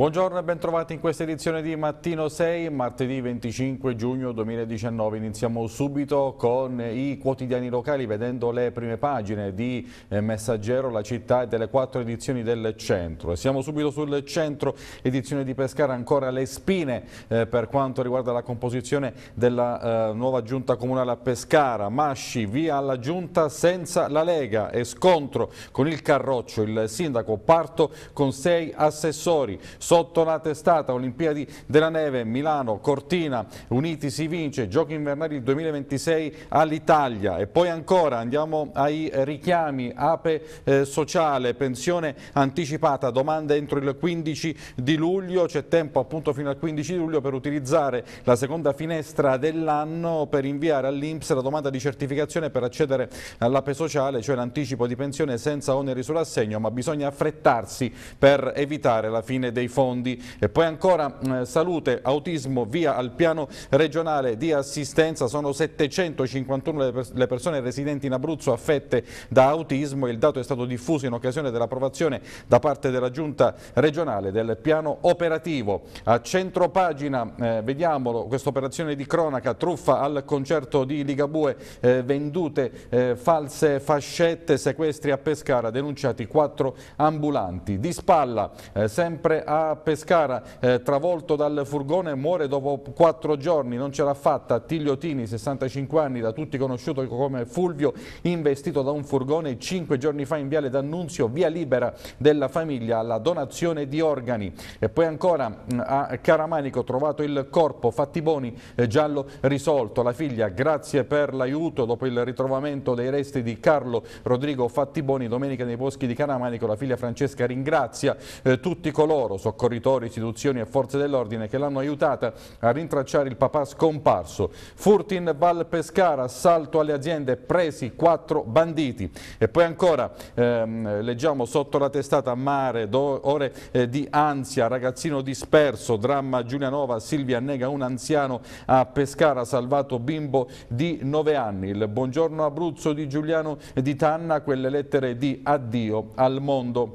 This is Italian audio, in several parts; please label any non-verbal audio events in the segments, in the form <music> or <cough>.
Buongiorno e bentrovati in questa edizione di Mattino 6, martedì 25 giugno 2019. Iniziamo subito con i quotidiani locali vedendo le prime pagine di eh, Messaggero, la città e delle quattro edizioni del centro. Siamo subito sul centro, edizione di Pescara, ancora le spine eh, per quanto riguarda la composizione della eh, nuova giunta comunale a Pescara. Masci via alla giunta senza la Lega e scontro con il Carroccio, il sindaco, parto con sei assessori sotto la testata, Olimpiadi della Neve, Milano, Cortina, Uniti si vince, Giochi Invernali 2026 all'Italia e poi ancora andiamo ai richiami, ape eh, sociale, pensione anticipata, domande entro il 15 di luglio, c'è tempo appunto fino al 15 di luglio per utilizzare la seconda finestra dell'anno per inviare all'Inps la domanda di certificazione per accedere all'ape sociale, cioè l'anticipo di pensione senza oneri sull'assegno, ma bisogna affrettarsi per evitare la fine dei fondi fondi. E poi ancora eh, salute, autismo, via al piano regionale di assistenza, sono 751 le persone residenti in Abruzzo affette da autismo, il dato è stato diffuso in occasione dell'approvazione da parte della giunta regionale del piano operativo. A centropagina eh, vediamolo, questa operazione di cronaca, truffa al concerto di Ligabue, eh, vendute eh, false fascette, sequestri a Pescara, denunciati quattro ambulanti. Di spalla, eh, sempre a a Pescara, eh, travolto dal furgone, muore dopo quattro giorni, non ce l'ha fatta. Tigliotini, 65 anni, da tutti conosciuto come Fulvio, investito da un furgone cinque giorni fa in Viale d'Annunzio, via libera della famiglia alla donazione di organi. E poi ancora mm, a Caramanico trovato il corpo, Fattiboni eh, giallo risolto. La figlia, grazie per l'aiuto dopo il ritrovamento dei resti di Carlo Rodrigo Fattiboni, domenica nei boschi di Caramanico, la figlia Francesca ringrazia eh, tutti coloro, soccorso corritori, istituzioni e forze dell'ordine che l'hanno aiutata a rintracciare il papà scomparso. Furti in Val Pescara, assalto alle aziende, presi quattro banditi. E poi ancora ehm, leggiamo sotto la testata Mare, do, ore eh, di ansia, ragazzino disperso, dramma Giulianova, Silvia annega un anziano a Pescara, salvato bimbo di nove anni. Il buongiorno Abruzzo di Giuliano di Tanna, quelle lettere di addio al mondo.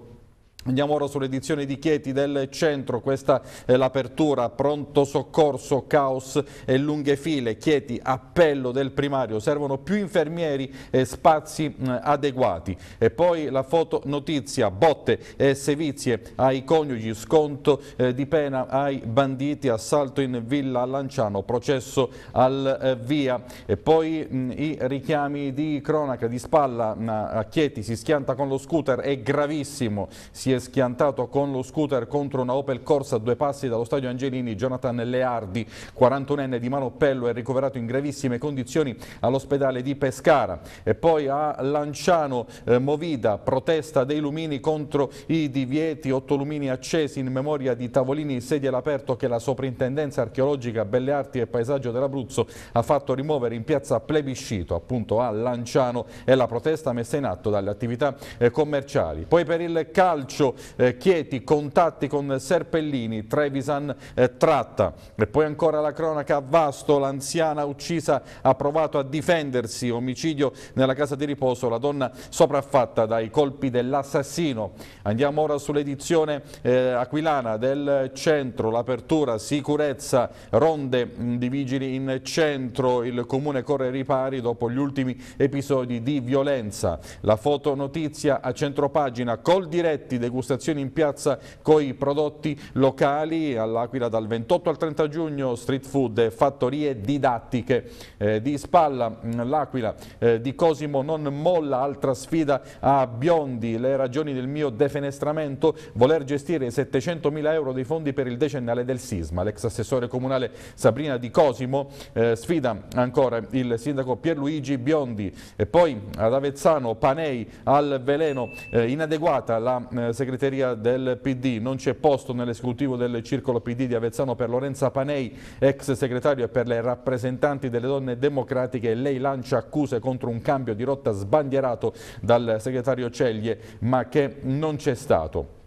Andiamo ora sull'edizione di Chieti del centro, questa è l'apertura, pronto soccorso, caos e lunghe file, Chieti, appello del primario, servono più infermieri e spazi adeguati. E poi la fotonotizia, botte e sevizie ai coniugi, sconto eh, di pena ai banditi, assalto in villa a Lanciano, processo al eh, via. E poi i richiami di cronaca di spalla a Chieti, si schianta con lo scooter, è gravissimo, si è è schiantato con lo scooter contro una Opel Corsa a due passi dallo stadio Angelini. Jonathan Leardi, 41enne di Manoppello, è ricoverato in gravissime condizioni all'ospedale di Pescara. E poi a Lanciano, eh, Movida, protesta dei lumini contro i divieti, otto lumini accesi in memoria di tavolini sedie all'aperto che la Soprintendenza Archeologica, Belle Arti e Paesaggio dell'Abruzzo ha fatto rimuovere in piazza Plebiscito, appunto a Lanciano, e la protesta messa in atto dalle attività eh, commerciali. Poi per il calcio Biagio, eh, Chieti, contatti con Serpellini, Trevisan, eh, Tratta. E poi ancora la cronaca a Vasto, l'anziana uccisa ha provato a difendersi, omicidio nella casa di riposo, la donna sopraffatta dai colpi dell'assassino. Andiamo ora sull'edizione eh, aquilana del centro, l'apertura, sicurezza, ronde mm, di vigili in centro, il comune corre ripari dopo gli ultimi episodi di violenza. La fotonotizia a centropagina, col diretti dei degustazioni in piazza con i prodotti locali all'Aquila dal 28 al 30 giugno, street food e fattorie didattiche eh, di Spalla, mm, l'Aquila eh, di Cosimo non molla, altra sfida a Biondi, le ragioni del mio defenestramento, voler gestire 700 mila euro dei fondi per il decennale del sisma, l'ex assessore comunale Sabrina Di Cosimo eh, sfida ancora il sindaco Pierluigi Biondi e poi ad Avezzano Panei al veleno eh, inadeguata la eh, segreteria del PD, non c'è posto nell'esecutivo del circolo PD di Avezzano per Lorenza Panei, ex segretario e per le rappresentanti delle donne democratiche, lei lancia accuse contro un cambio di rotta sbandierato dal segretario Ceglie, ma che non c'è stato.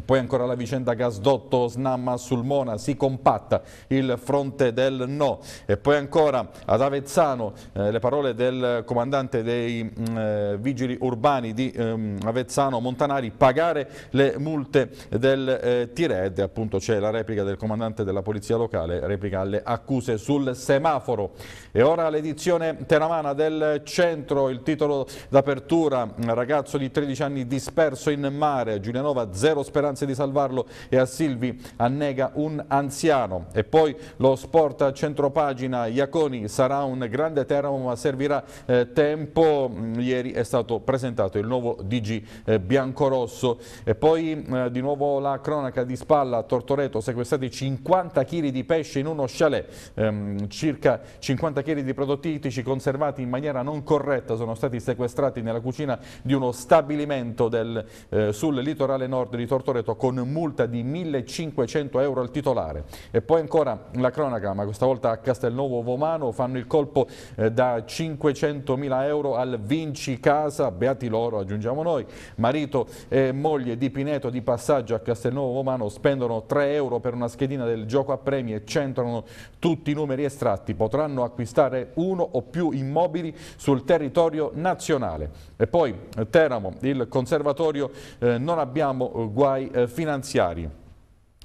Poi ancora la vicenda gasdotto Snam Sulmona, si compatta il fronte del no. E poi ancora ad Avezzano eh, le parole del comandante dei mh, mm, eh, vigili urbani di ehm, Avezzano Montanari, pagare le multe del eh, Tired. Appunto c'è la replica del comandante della polizia locale, replica alle accuse sul semaforo. E ora l'edizione teramana del centro, il titolo d'apertura, mm, ragazzo di 13 anni disperso in mare, Giulianova zero speranza speranze di salvarlo e a Silvi annega un anziano. E poi lo sport a centropagina, Iaconi sarà un grande teramo ma servirà eh, tempo. Mm, ieri è stato presentato il nuovo DG eh, biancorosso. E poi eh, di nuovo la cronaca di spalla a Tortoreto, sequestrati 50 kg di pesce in uno chalet, ehm, circa 50 kg di prodotti ittici conservati in maniera non corretta sono stati sequestrati nella cucina di uno stabilimento del, eh, sul litorale nord di Tortoreto Tintoretto con multa di 1.500 euro al titolare. E poi ancora la cronaca, ma questa volta a Castelnuovo Vomano fanno il colpo eh, da 500.000 euro al Vinci Casa, beati loro aggiungiamo noi, marito e moglie di Pineto di passaggio a Castelnuovo Vomano spendono 3 euro per una schedina del gioco a premi e centrano tutti i numeri estratti, potranno acquistare uno o più immobili sul territorio nazionale. E poi eh, Teramo, il conservatorio eh, non abbiamo eh, guai dai eh, finanziari.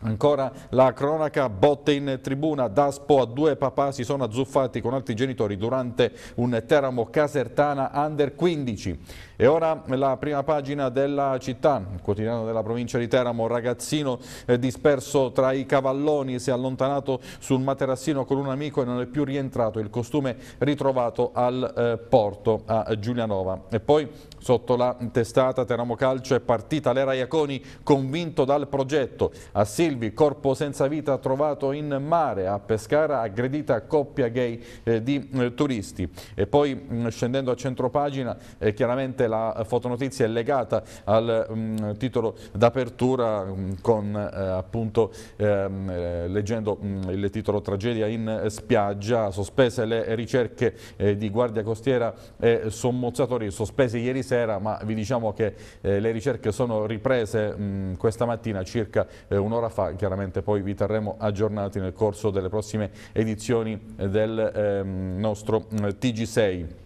Ancora la cronaca, botte in tribuna, Daspo a due papà si sono azzuffati con altri genitori durante un Teramo Casertana Under 15. E ora la prima pagina della città, il quotidiano della provincia di Teramo, un ragazzino eh, disperso tra i cavalloni, si è allontanato sul materassino con un amico e non è più rientrato, il costume ritrovato al eh, porto a Giulianova. E poi sotto la testata Teramo Calcio è partita l'era Iaconi convinto dal progetto, a Silvi corpo senza vita trovato in mare, a Pescara aggredita coppia gay eh, di turisti. E poi mm, scendendo a centropagina chiaramente la eh, fotonotizia è legata al mh, mm, titolo d'apertura mm, con eh, appunto ehm, eh, leggendo mh, mm, il titolo tragedia in spiaggia, sospese le ricerche eh, di Guardia Costiera e sommozzatori, sospese ieri sera ma vi diciamo che eh, le ricerche sono riprese mh, questa mattina circa eh, un'ora fa, chiaramente poi vi terremo aggiornati nel corso delle prossime edizioni del ehm, nostro TG6.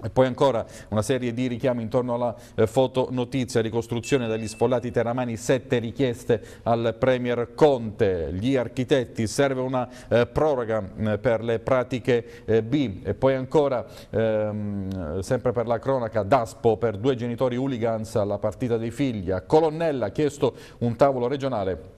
E poi ancora una serie di richiami intorno alla eh, fotonotizia, ricostruzione dagli sfollati terramani, sette richieste al Premier Conte, gli architetti, serve una eh, proroga mh, mm, per le pratiche eh, B e poi ancora, ehm, sempre per la cronaca, Daspo per due genitori hooligans alla partita dei figli, a Colonnella ha chiesto un tavolo regionale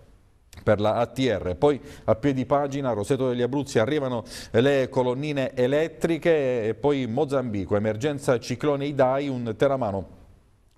per la ATR. Poi a piedi pagina Roseto degli Abruzzi arrivano le colonnine elettriche e poi Mozambico, emergenza ciclone Idai, un teramano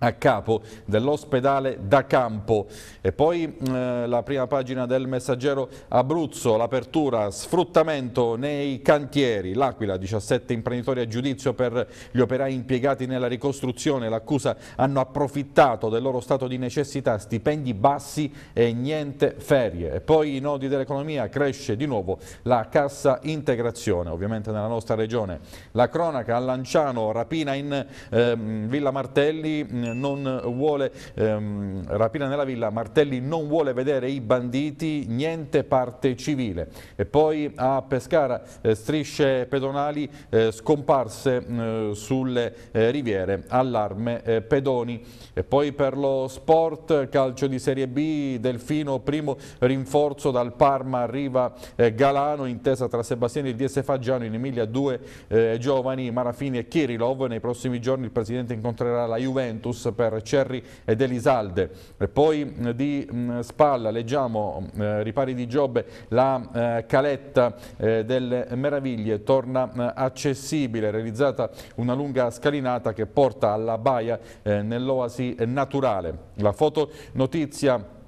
a capo dell'ospedale da campo. E poi eh, la prima pagina del messaggero Abruzzo, l'apertura, sfruttamento nei cantieri, l'Aquila, 17 imprenditori a giudizio per gli operai impiegati nella ricostruzione, l'accusa hanno approfittato del loro stato di necessità, stipendi bassi e niente ferie. E poi i nodi dell'economia, cresce di nuovo la cassa integrazione, ovviamente nella nostra regione. La cronaca a Lanciano, rapina in eh, Villa Martelli, non vuole ehm, rapina nella villa, Martelli non vuole vedere i banditi, niente parte civile. E poi a Pescara eh, strisce pedonali eh, scomparse mm, eh, sulle riviere, allarme eh, pedoni. E poi per lo sport, calcio di Serie B, Delfino, primo rinforzo dal Parma, arriva eh, Galano, intesa tra Sebastiani e il DS Faggiano, in Emilia due eh, giovani, Marafini e Kirilov. Nei prossimi giorni il Presidente incontrerà la Juventus bonus per Cerri ed Elisalde. E poi di spalla leggiamo eh, ripari di Giobbe, la eh, caletta eh, delle meraviglie torna accessibile, realizzata una lunga scalinata che porta alla baia nell'oasi naturale. La fotonotizia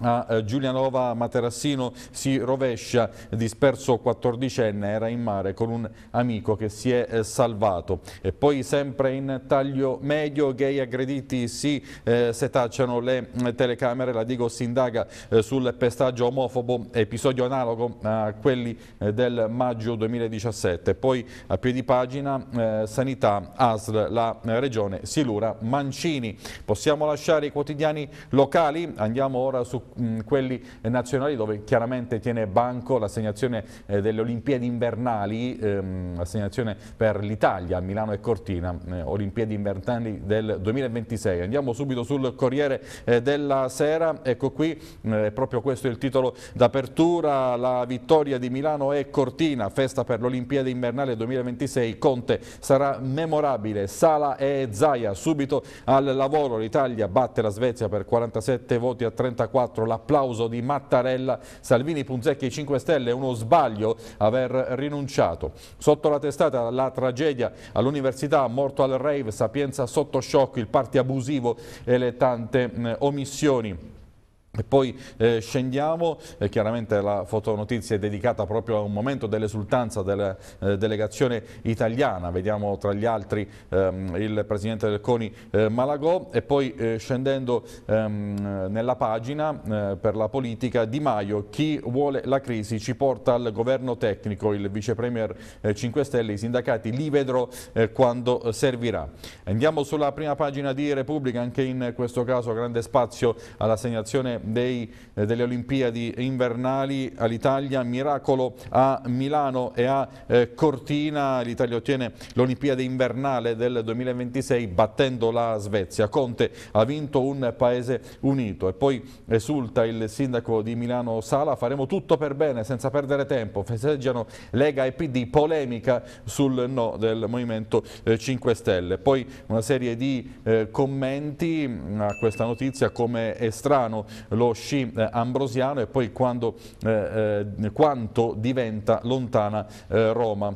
a eh, Giulianova Materassino si rovescia, disperso 14enne, era in mare con un amico che si è eh, salvato. E poi sempre in taglio medio, gay aggrediti si eh, setacciano le eh, telecamere, la Digo si indaga eh, sul pestaggio omofobo, episodio analogo a quelli eh, del maggio 2017. Poi a piedi pagina sanità, ASL, la regione Silura, Mancini. Possiamo lasciare i quotidiani locali? Andiamo ora su Mm, quelli eh, nazionali dove chiaramente tiene banco l'assegnazione eh, delle Olimpiadi invernali, ehm, l'assegnazione per l'Italia, Milano e Cortina, eh, Olimpiadi invernali del 2026. Andiamo subito sul Corriere eh, della Sera, ecco qui, eh, proprio questo è il titolo d'apertura, la vittoria di Milano e Cortina, festa per l'Olimpiade invernale 2026, Conte sarà memorabile, Sala e Zaia subito al lavoro, l'Italia batte la Svezia per 47 voti a 34 4. L'applauso di Mattarella, Salvini, Punzecchi e 5 Stelle, è uno sbaglio aver rinunciato. Sotto la testata la tragedia all'università, morto al rave, Sapienza sotto shock, il parti abusivo e le tante omissioni. E poi eh, scendiamo, eh, chiaramente la fotonotizia è dedicata proprio a un momento dell'esultanza della eh, delegazione italiana, vediamo tra gli altri ehm, il presidente del CONI eh, Malagò e poi eh, scendendo ehm, nella pagina eh, per la politica Di Maio, chi vuole la crisi ci porta al governo tecnico, il vice vicepremier 5 Stelle, i sindacati li vedrò quando servirà. Andiamo sulla prima pagina di Repubblica, anche in questo caso grande spazio all'assegnazione dei, eh, delle Olimpiadi invernali all'Italia, miracolo a Milano e a eh, Cortina, l'Italia ottiene l'Olimpiade invernale del 2026 battendo la Svezia, Conte ha vinto un paese unito e poi esulta il sindaco di Milano Sala, faremo tutto per bene senza perdere tempo, festeggiano Lega e PD, polemica sul no del Movimento 5 eh, Stelle, poi una serie di commenti a questa notizia come è strano lo sci eh, ambrosiano e poi quando, eh, eh, quanto diventa lontana Roma.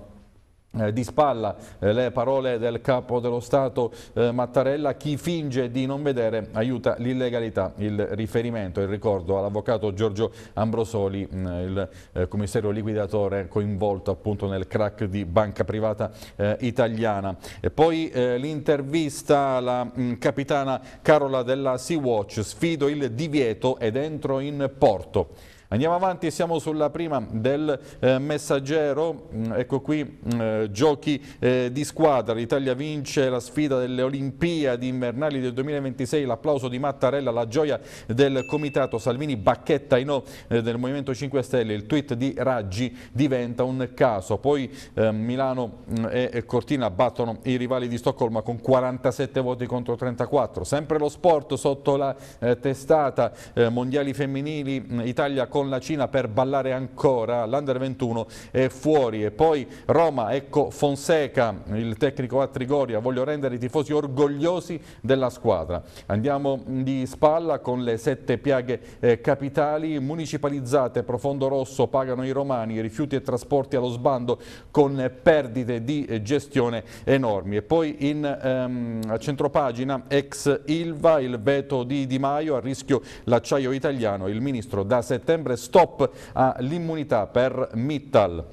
Eh, di spalla eh, le parole del capo dello Stato eh, Mattarella, chi finge di non vedere aiuta l'illegalità, il riferimento, il ricordo all'avvocato Giorgio Ambrosoli, mm, il eh, commissario liquidatore coinvolto appunto nel crack di banca privata eh, italiana. E poi eh, l'intervista alla mm, capitana Carola della Sea Watch, sfido il divieto ed entro in porto. Andiamo avanti, siamo sulla prima del eh, messaggero, mm, ecco qui mm, eh, giochi eh, di squadra, l'Italia vince la sfida delle Olimpiadi invernali del 2026, l'applauso di Mattarella, la gioia del comitato Salvini, bacchetta in no eh, del Movimento 5 Stelle, il tweet di Raggi diventa un caso, poi eh, Milano mm, e Cortina battono i rivali di Stoccolma con 47 voti contro 34, sempre lo sport sotto la eh, testata, mondiali femminili, Italia con con la Cina per ballare ancora, l'Under 21 è fuori e poi Roma, ecco Fonseca, il tecnico a Trigoria, voglio rendere i tifosi orgogliosi della squadra. Andiamo di spalla con le sette piaghe eh, capitali municipalizzate, profondo rosso pagano i romani, rifiuti e trasporti allo sbando con perdite di eh, gestione enormi. E poi in ehm, centropagina ex Ilva, il veto di Di Maio, a rischio l'acciaio italiano, il ministro da settembre stop all'immunità per Mittal.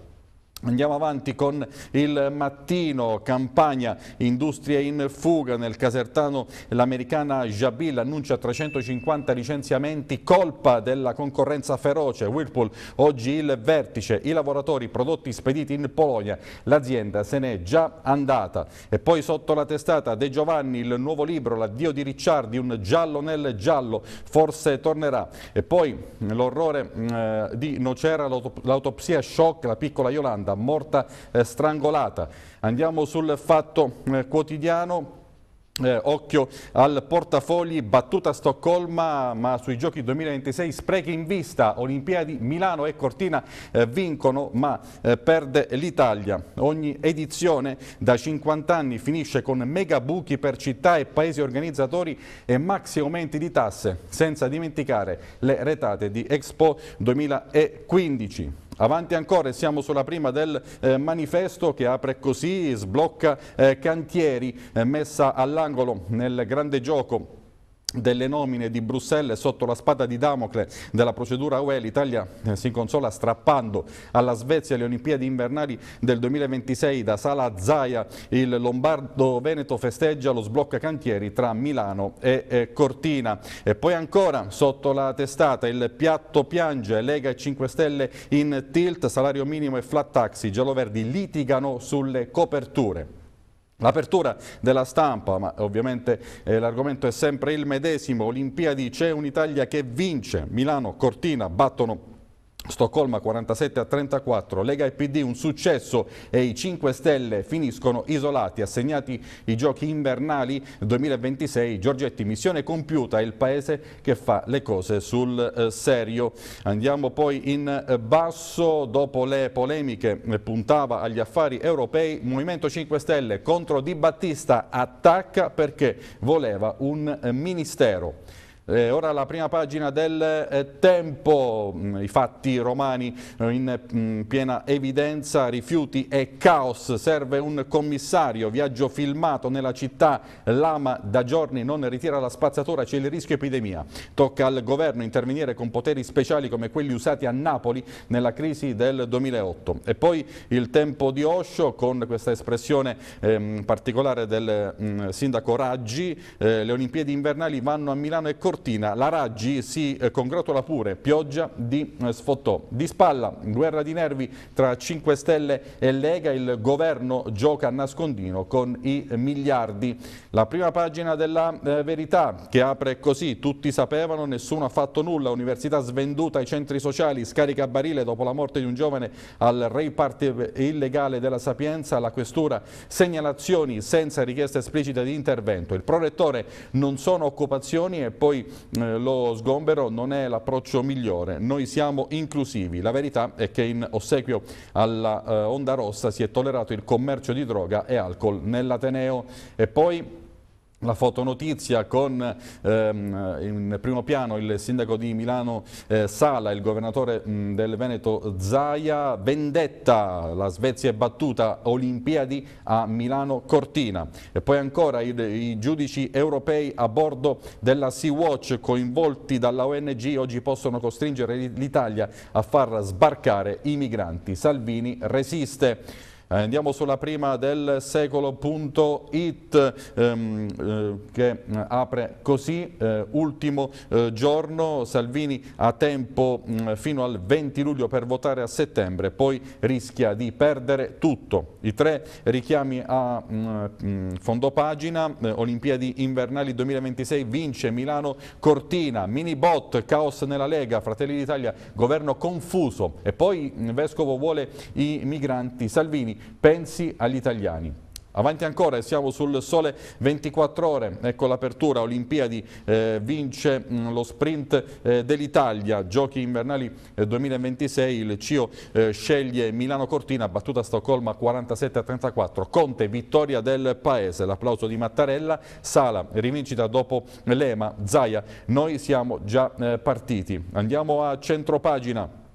Andiamo avanti con il mattino, campagna, industrie in fuga, nel Casertano l'americana Jabil annuncia 350 licenziamenti, colpa della concorrenza feroce, Whirlpool oggi il vertice, i lavoratori prodotti spediti in Polonia, l'azienda se n'è già andata. E poi sotto la testata De Giovanni il nuovo libro, l'addio di Ricciardi, un giallo nel giallo, forse tornerà. E poi l'orrore mm, eh, di Nocera, l'autopsia shock, la piccola Yolanda sarda, morta eh, strangolata. Andiamo sul fatto eh, quotidiano. Eh, occhio al portafogli, battuta a Stoccolma, ma sui giochi 2026 sprechi in vista, Olimpiadi Milano e Cortina eh, vincono ma eh, perde l'Italia. Ogni edizione da 50 anni finisce con mega buchi per città e paesi organizzatori e maxi aumenti di tasse, senza dimenticare le retate di Expo 2015. Avanti ancora siamo sulla prima del eh, manifesto che apre così, sblocca eh, cantieri, eh, messa all'angolo nel grande gioco delle nomine di Bruxelles sotto la spada di Damocle della procedura UE, l'Italia eh, si consola strappando alla Svezia le Olimpiadi invernali del 2026 da Sala Zaia, il Lombardo Veneto festeggia lo sblocca cantieri tra Milano e Cortina e poi ancora sotto la testata il piatto piange, Lega e 5 Stelle in tilt, salario minimo e flat taxi, gialloverdi litigano sulle coperture. L'apertura della stampa, ma ovviamente eh, l'argomento è sempre il medesimo, Olimpiadi c'è un'Italia che vince, Milano, Cortina battono Stoccolma 47 a 34, Lega e PD un successo e i 5 Stelle finiscono isolati, assegnati i giochi invernali 2026, Giorgetti missione compiuta, il paese che fa le cose sul eh, serio. Andiamo poi in eh, basso, dopo le polemiche eh, puntava agli affari europei, Movimento 5 Stelle contro Di Battista attacca perché voleva un ministero. Eh, ora la prima pagina del eh, tempo, mm, i fatti romani eh, in mh, mm, piena evidenza, rifiuti e caos, serve un commissario, viaggio filmato nella città, l'ama da giorni non ritira la spazzatura, c'è il rischio epidemia. Tocca al governo intervenire con poteri speciali come quelli usati a Napoli nella crisi del 2008. E poi il tempo di Osho con questa espressione ehm, particolare del mh, mm, sindaco Raggi, eh, le Olimpiadi invernali vanno a Milano e Cortina Cortina, la Raggi si eh, congratula pure, pioggia di eh, sfottò. Di spalla, guerra di nervi tra 5 Stelle e Lega, il governo gioca a nascondino con i miliardi. La prima pagina della eh, verità che apre così, tutti sapevano, nessuno ha fatto nulla, università svenduta ai centri sociali, scarica barile dopo la morte di un giovane al rave illegale della Sapienza, la questura segnalazioni senza richiesta esplicita di intervento. Il prorettore non sono occupazioni e poi eh, lo sgombero non è l'approccio migliore, noi siamo inclusivi. La verità è che in ossequio alla eh, Onda Rossa si è tollerato il commercio di droga e alcol nell'Ateneo. E poi la fotonotizia con ehm, in primo piano il sindaco di Milano eh, Sala, il governatore mh, del Veneto Zaia, vendetta, la Svezia è battuta, Olimpiadi a Milano Cortina. E poi ancora i, i giudici europei a bordo della Sea-Watch coinvolti dalla ONG oggi possono costringere l'Italia a far sbarcare i migranti. Salvini resiste. Eh, andiamo sulla prima del secolo.it ehm, eh, che eh, apre così, eh, ultimo eh, giorno, Salvini ha tempo mh, mm, fino al 20 luglio per votare a settembre, poi rischia di perdere tutto. I tre richiami a mh, mm, mm, fondopagina, eh, Olimpiadi invernali 2026 vince Milano Cortina, mini bot, caos nella Lega, Fratelli d'Italia, governo confuso e poi Vescovo vuole i migranti. Salvini pensi agli italiani. Avanti ancora, siamo sul sole 24 ore, ecco l'apertura, Olimpiadi eh, vince mh, mm, lo sprint eh, dell'Italia, giochi invernali eh, 2026, il CIO eh, sceglie Milano Cortina, battuta a Stoccolma 47-34, Conte vittoria del Paese, l'applauso di Mattarella, Sala rivincita dopo Lema, Zaia, noi siamo già eh, partiti. Andiamo a centropagina.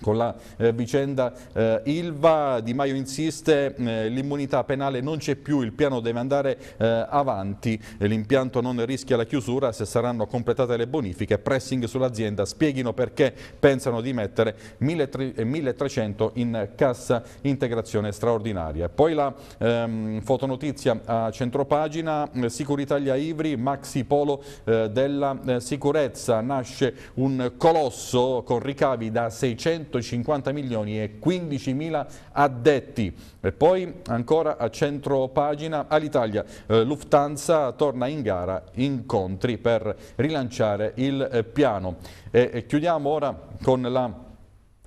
Con la eh, vicenda eh, Ilva, Di Maio insiste, eh, l'immunità penale non c'è più, il piano deve andare eh, avanti, l'impianto non rischia la chiusura se saranno completate le bonifiche, pressing sull'azienda, spieghino perché pensano di mettere 1300 eh, in cassa integrazione straordinaria. Poi la ehm, fotonotizia a centropagina, eh, Sicuritalia Ivri, maxi polo della sicurezza, nasce un colosso con ricavi da 600 150 milioni e 15 mila addetti. E poi ancora a centro pagina all'Italia, eh, Lufthansa torna in gara, incontri per rilanciare il eh, piano. E chiudiamo ora con la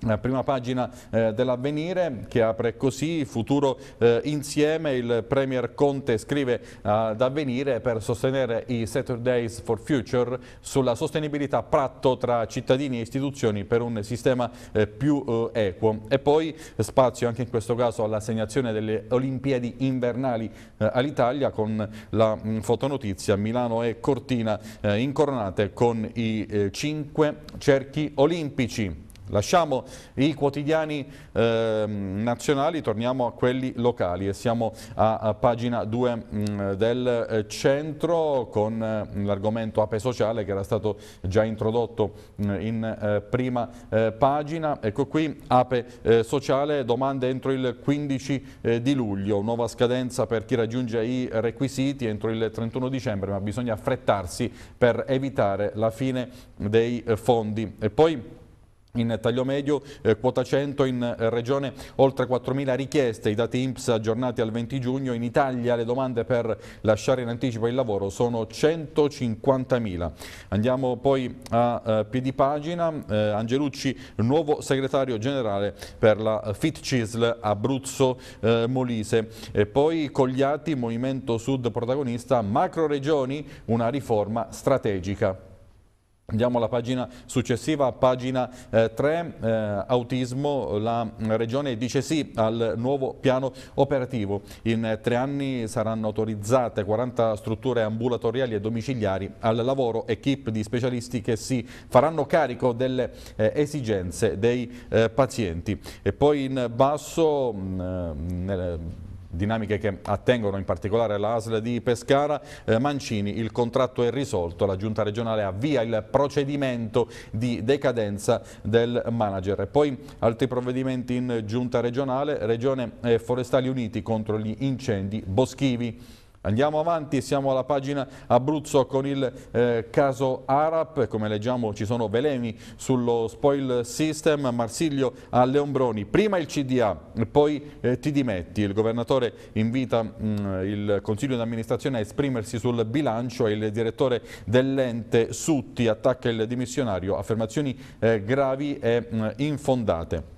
la prima pagina eh, dell'avvenire che apre così, futuro eh, insieme, il Premier Conte scrive eh, ad avvenire per sostenere i Saturdays for Future sulla sostenibilità patto tra cittadini e istituzioni per un sistema eh, più eh, equo. E poi spazio anche in questo caso all'assegnazione delle Olimpiadi invernali eh, all'Italia con la mh, mm, fotonotizia Milano e Cortina incoronate con i cinque cerchi olimpici. Lasciamo i quotidiani eh, nazionali, torniamo a quelli locali e siamo a, a pagina 2 mm, del eh, centro con eh, l'argomento Ape Sociale che era stato già introdotto mh, mm, in eh, prima eh, pagina. Ecco qui Ape eh, Sociale, domande entro il 15 di luglio, nuova scadenza per chi raggiunge i requisiti entro il 31 dicembre ma bisogna affrettarsi per evitare la fine dei fondi. E poi in taglio medio, eh, quota 100 in eh, regione oltre 4.000 richieste, i dati INPS aggiornati al 20 giugno, in Italia le domande per lasciare in anticipo il lavoro sono 150.000. Andiamo poi a eh, pagina, eh, Angelucci nuovo segretario generale per la FitCisl Abruzzo eh, Molise e poi Cogliati, Movimento Sud protagonista, macro regioni, una riforma strategica. Andiamo alla pagina successiva, pagina eh, 3, eh, autismo, la regione dice sì al nuovo piano operativo. In eh, tre anni saranno autorizzate 40 strutture ambulatoriali e domiciliari al lavoro, equip di specialisti che si faranno carico delle eh, esigenze dei eh, pazienti. E poi in basso... Mh, mm, eh, nel, dinamiche che attengono in particolare all'ASL di Pescara. Eh, Mancini, il contratto è risolto, la giunta regionale avvia il procedimento di decadenza del manager. Poi altri provvedimenti in giunta regionale, Regione Forestali Uniti contro gli incendi boschivi. Andiamo avanti, siamo alla pagina Abruzzo con il eh, caso Arap, come leggiamo ci sono veleni sullo spoil system, Marsiglio a Leombroni, prima il CDA, poi eh, ti dimetti, il governatore invita mh, mm, il consiglio di amministrazione a esprimersi sul bilancio e il direttore dell'ente Sutti attacca il dimissionario, affermazioni eh, gravi e mh, mm, infondate.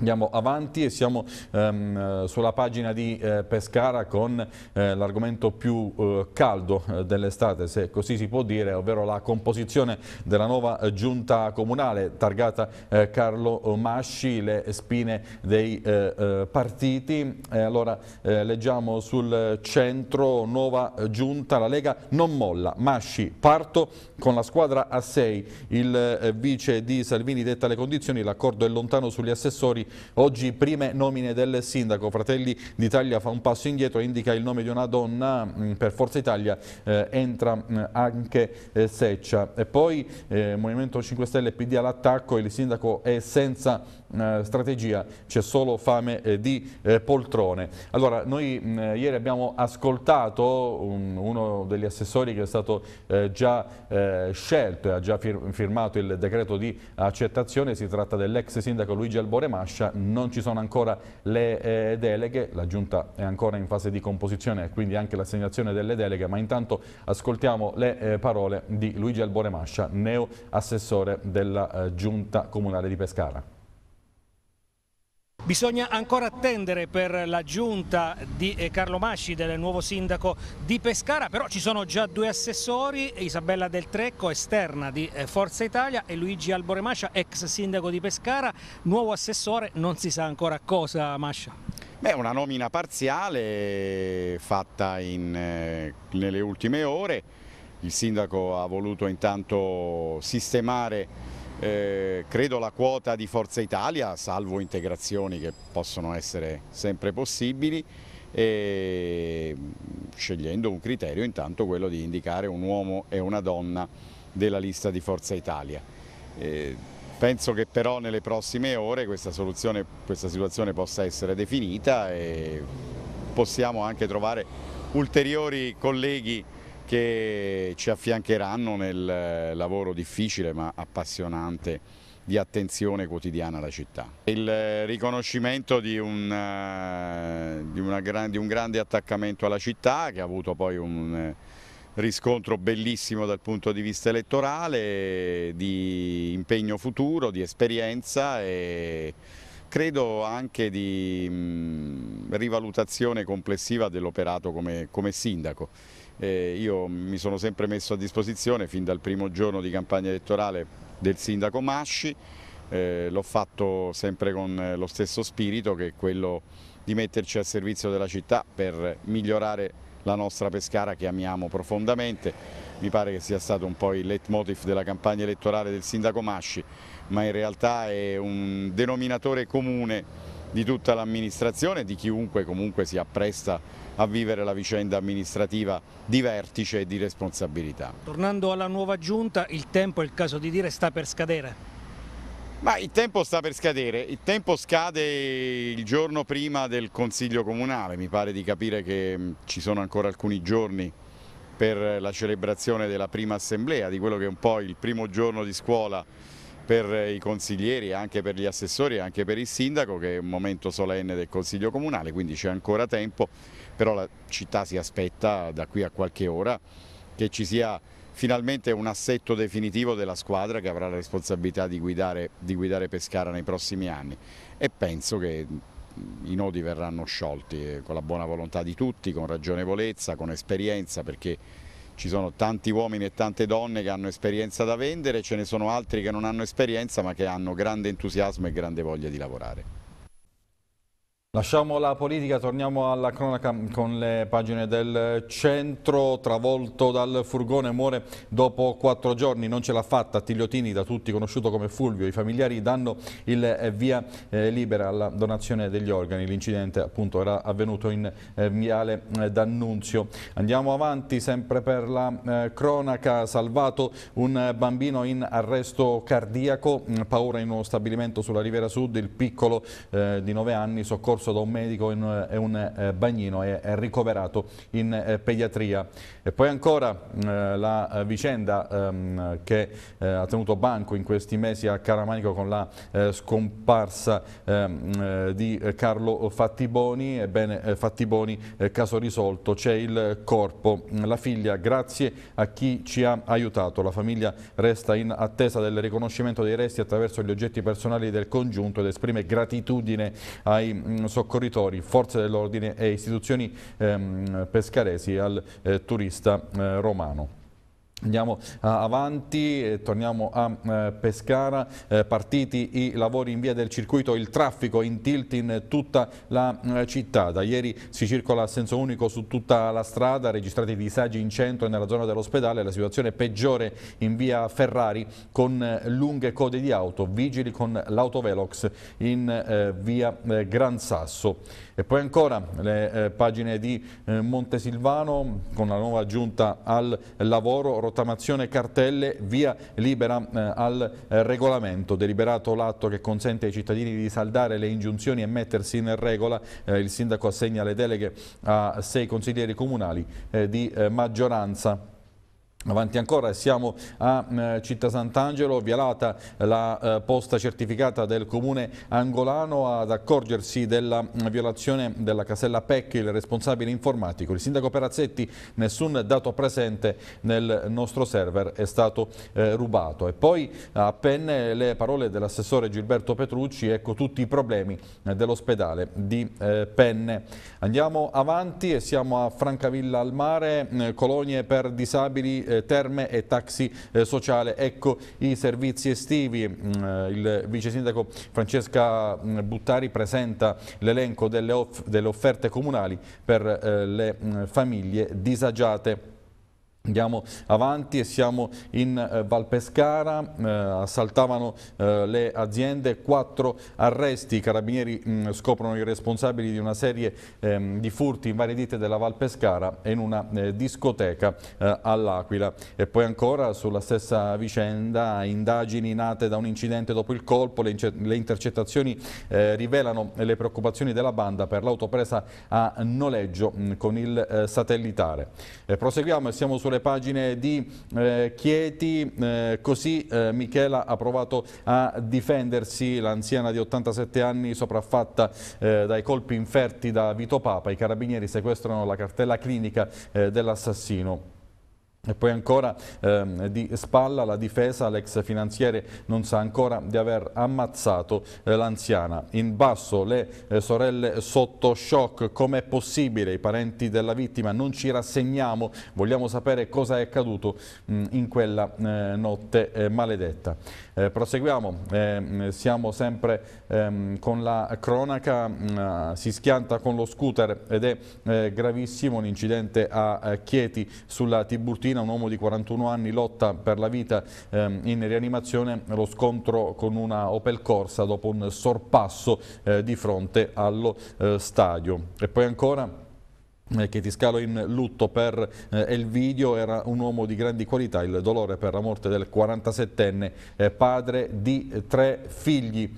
Andiamo avanti e siamo ehm, sulla pagina di eh, Pescara con eh, l'argomento più eh, caldo eh, dell'estate, se così si può dire, ovvero la composizione della nuova eh, giunta comunale targata eh, Carlo Masci, le spine dei partiti. allora leggiamo sul centro nuova giunta, la Lega non molla, Masci parto con la squadra a 6, il vice di Salvini detta le condizioni, l'accordo è lontano sugli assessori Oggi prime nomine del sindaco, Fratelli d'Italia fa un passo indietro, indica il nome di una donna, mm, per Forza Italia eh, entra mm, anche eh, Seccia. E poi eh, Movimento 5 Stelle PD all'attacco, il sindaco è senza eh, strategia, c'è solo fame eh, di eh, poltrone. Allora, noi mh, mm, ieri abbiamo ascoltato un, uno degli assessori che è stato eh, già eh, scelto e ha già fir firmato il decreto di accettazione, si tratta dell'ex sindaco Luigi Albore Mascia, non ci sono ancora le deleghe, la giunta è ancora in fase di composizione e quindi anche l'assegnazione delle deleghe, ma intanto ascoltiamo le parole di Luigi Albore Mascia, neo assessore della giunta comunale di Pescara. Bisogna ancora attendere per la giunta di eh, Carlo Masci, del nuovo sindaco di Pescara, però ci sono già due assessori, Isabella Del Trecco, esterna di eh, Forza Italia, e Luigi Albore Mascia, ex sindaco di Pescara, nuovo assessore, non si sa ancora cosa Mascia. Beh, una nomina parziale eh, fatta in, nelle ultime ore, il sindaco ha voluto intanto sistemare eh, credo la quota di Forza Italia, salvo integrazioni che possono essere sempre possibili, e mm, scegliendo un criterio intanto quello di indicare un uomo e una donna della lista di Forza Italia. Eh, penso che però nelle prossime ore questa, questa situazione possa essere definita e possiamo anche trovare ulteriori colleghi che ci affiancheranno nel eh, lavoro difficile ma appassionante di attenzione quotidiana alla città. Il eh, riconoscimento di un, eh, di, una, di un, grande attaccamento alla città che ha avuto poi un riscontro bellissimo dal punto di vista elettorale, di impegno futuro, di esperienza e credo anche di mm, rivalutazione complessiva dell'operato come, come sindaco. Eh, io mi sono sempre messo a disposizione fin dal primo giorno di campagna elettorale del sindaco Masci, eh, l'ho fatto sempre con eh, lo stesso spirito che è quello di metterci al servizio della città per migliorare la nostra Pescara che amiamo profondamente. Mi pare che sia stato un po' il leitmotiv della campagna elettorale del sindaco Masci, ma in realtà è un denominatore comune di tutta l'amministrazione, di chiunque comunque si appresta a vivere la vicenda amministrativa di vertice e di responsabilità. Tornando alla nuova giunta, il tempo, è il caso di dire, sta per scadere? Ma il tempo sta per scadere, il tempo scade il giorno prima del Consiglio Comunale, mi pare di capire che mm, ci sono ancora alcuni giorni per la celebrazione della prima assemblea, di quello che è un po' il primo giorno di scuola per i consiglieri, anche per gli assessori e anche per il sindaco che è un momento solenne del Consiglio Comunale, quindi c'è ancora tempo, però la città si aspetta da qui a qualche ora che ci sia finalmente un assetto definitivo della squadra che avrà la responsabilità di guidare, di guidare Pescara nei prossimi anni e penso che i nodi verranno sciolti eh, con la buona volontà di tutti, con ragionevolezza, con esperienza perché ci sono tanti uomini e tante donne che hanno esperienza da vendere, ce ne sono altri che non hanno esperienza ma che hanno grande entusiasmo e grande voglia di lavorare. Lasciamo la politica, torniamo alla cronaca con le pagine del centro, travolto dal furgone muore dopo quattro giorni, non ce l'ha fatta, Tigliotini da tutti conosciuto come Fulvio, i familiari danno il eh, via eh, libera alla donazione degli organi, l'incidente appunto era avvenuto in eh, Viale eh, D'Annunzio. Andiamo avanti sempre per la eh, cronaca, salvato un eh, bambino in arresto cardiaco, mm, paura in uno stabilimento sulla Riviera Sud, il piccolo di nove anni soccorso soccorso da un medico in, e eh, un eh, bagnino e è ricoverato in eh, pediatria. E poi ancora mm, la vicenda ehm, che ha tenuto banco in questi mesi a Caramanico con la scomparsa ehm, di Carlo Fattiboni, ebbene Fattiboni caso risolto, c'è il corpo, mm, la figlia grazie a chi ci ha aiutato, la famiglia resta in attesa del riconoscimento dei resti attraverso gli oggetti personali del congiunto ed esprime gratitudine ai mm, soccorritori, forze dell'ordine e istituzioni ehm, pescaresi al eh, turista eh, romano. Andiamo eh, avanti, torniamo a eh, Pescara, eh, partiti i lavori in via del circuito, il traffico in tilt in tutta la città. Da ieri si circola a senso unico su tutta la strada, registrati disagi in centro e nella zona dell'ospedale, la situazione è peggiore in via Ferrari con lunghe code di auto, vigili con l'autovelox in via Gran Sasso. E poi ancora le eh, pagine di eh, Montesilvano con la nuova giunta al lavoro, rotamazione cartelle, via libera eh, al eh, regolamento, deliberato l'atto che consente ai cittadini di saldare le ingiunzioni e mettersi in regola, eh, il sindaco assegna le deleghe a sei consiglieri comunali eh, di maggioranza. Avanti ancora, siamo a eh, Città Sant'Angelo, violata la eh, posta certificata del comune angolano ad accorgersi della mm, violazione della casella PEC, il responsabile informatico. Il sindaco Perazzetti, nessun dato presente nel nostro server è stato eh, rubato. E poi a penne le parole dell'assessore Gilberto Petrucci, ecco tutti i problemi eh, dell'ospedale di eh, Penne. Andiamo avanti e siamo a Francavilla al mare, eh, colonie per disabili eh, terme e taxi eh, sociale. Ecco i servizi estivi, mm, eh, il vice sindaco Francesca mm, Buttari presenta l'elenco delle, delle, offerte comunali per eh, le mm, famiglie disagiate. Andiamo avanti e siamo in eh, Valpescara, eh, assaltavano eh, le aziende, quattro arresti, i carabinieri mh, mm, scoprono i responsabili di una serie ehm, di furti in varie ditte della Valpescara e in una eh, discoteca eh, all'Aquila. E poi ancora sulla stessa vicenda, indagini nate da un incidente dopo il colpo, le, le intercettazioni eh, rivelano le preoccupazioni della banda per l'autopresa a noleggio mh, mm, con il satellitare. proseguiamo e siamo sulla le pagine di eh, Chieti, eh, così eh, Michela ha provato a difendersi, l'anziana di 87 anni sopraffatta eh, dai colpi inferti da Vito Papa, i carabinieri sequestrano la cartella clinica eh, dell'assassino. E poi ancora ehm, di spalla la difesa, l'ex finanziere non sa ancora di aver ammazzato eh, l'anziana. In basso le eh, sorelle sotto shock, com'è possibile? I parenti della vittima non ci rassegniamo, vogliamo sapere cosa è accaduto mh, mm, in quella eh, notte eh, maledetta. Eh, proseguiamo, ehm, siamo sempre ehm, con la cronaca, mh, mm, ah, si schianta con lo scooter ed è eh, gravissimo l'incidente a Chieti sulla Tiburtina Cristina, un uomo di 41 anni, lotta per la vita ehm, in rianimazione, lo scontro con una Opel Corsa dopo un sorpasso eh, di fronte allo eh, stadio. E poi ancora eh, che ti scalo in lutto per Elvidio, eh, era un uomo di grandi qualità, il dolore per la morte del 47enne, eh, padre di tre figli.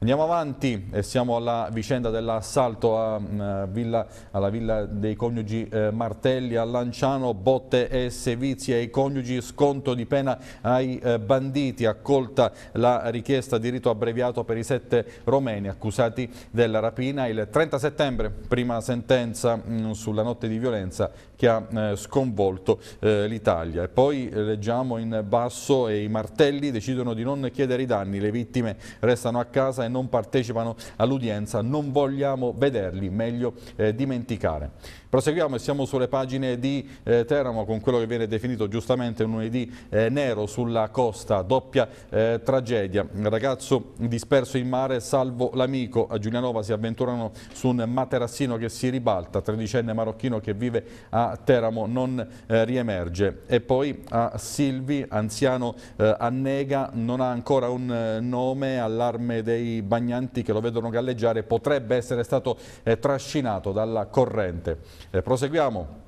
Andiamo avanti siamo alla vicenda dell'assalto mm, eh, alla villa dei coniugi eh, Martelli a Lanciano, botte e sevizie ai coniugi, sconto di pena ai eh, banditi, accolta la richiesta di rito abbreviato per i sette romeni accusati della rapina. Il 30 settembre, prima sentenza mm, sulla notte di violenza che ha sconvolto l'Italia. E poi leggiamo in basso e i Martelli decidono di non chiedere i danni, le vittime restano a casa e non partecipano all'udienza, non vogliamo vederli, meglio eh, dimenticare. Proseguiamo e siamo sulle pagine di eh, Teramo con quello che viene definito giustamente un lunedì eh, nero sulla costa, doppia eh, tragedia. Un ragazzo disperso in mare, salvo l'amico. A Giulianova si avventurano su un materassino che si ribalta, tredicenne marocchino che vive a Teramo non eh, riemerge. E poi a Silvi, anziano eh, annega, non ha ancora un eh, nome, allarme dei bagnanti che lo vedono galleggiare, potrebbe essere stato trascinato dalla corrente. Eh, proseguiamo.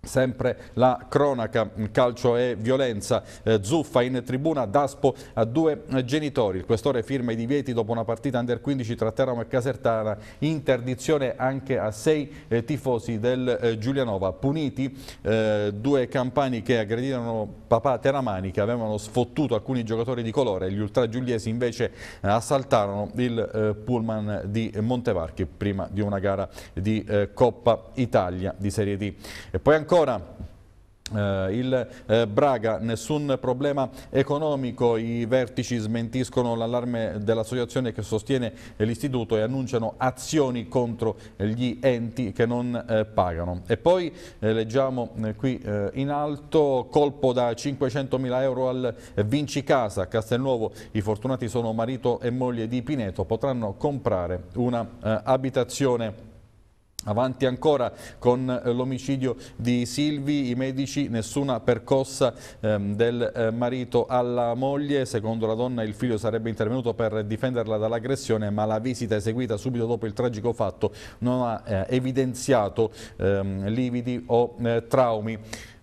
Sempre la cronaca, mm, calcio e violenza, eh, zuffa in tribuna, Daspo a due genitori, il questore firma i divieti dopo una partita under 15 tra Teramo e Casertana, interdizione anche a sei eh, tifosi del eh, Giulianova, puniti due campani che aggredirono papà Teramani che avevano sfottuto alcuni giocatori di colore, gli ultragiuliesi invece assaltarono il pullman di Montevarchi prima di una gara di Coppa Italia di Serie D. E poi ancora Uh, il uh, Braga, nessun problema economico, i vertici smentiscono l'allarme dell'associazione che sostiene l'istituto e annunciano azioni contro gli enti che non uh, pagano. E poi leggiamo qui in alto, colpo da 500.000 euro al Vinci Casa, Castelnuovo, i fortunati sono marito e moglie di Pineto, potranno comprare una abitazione Avanti ancora con eh, l'omicidio di Silvi, i medici, nessuna percossa ehm, del eh, marito alla moglie. Secondo la donna il figlio sarebbe intervenuto per difenderla dall'aggressione, ma la visita eseguita subito dopo il tragico fatto non ha eh, evidenziato ehm, lividi o traumi.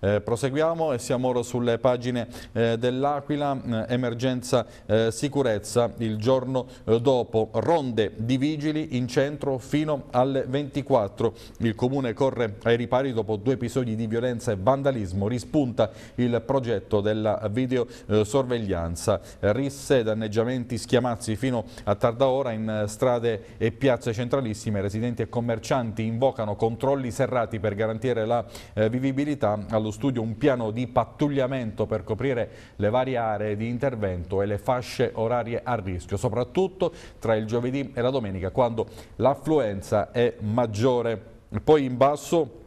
Eh, proseguiamo e siamo ora sulle pagine eh, dell'Aquila, eh, emergenza eh, sicurezza il giorno eh, dopo, ronde di vigili in centro fino alle 24. Il comune corre ai ripari dopo due episodi di violenza e vandalismo, rispunta il progetto della videosorveglianza, eh, risse, danneggiamenti, schiamazzi fino a tarda ora in strade e piazze centralissime, residenti e commercianti invocano controlli serrati per garantire la vivibilità allo studio un piano di pattugliamento per coprire le varie aree di intervento e le fasce orarie a rischio, soprattutto tra il giovedì e la domenica quando l'affluenza è maggiore. Poi in basso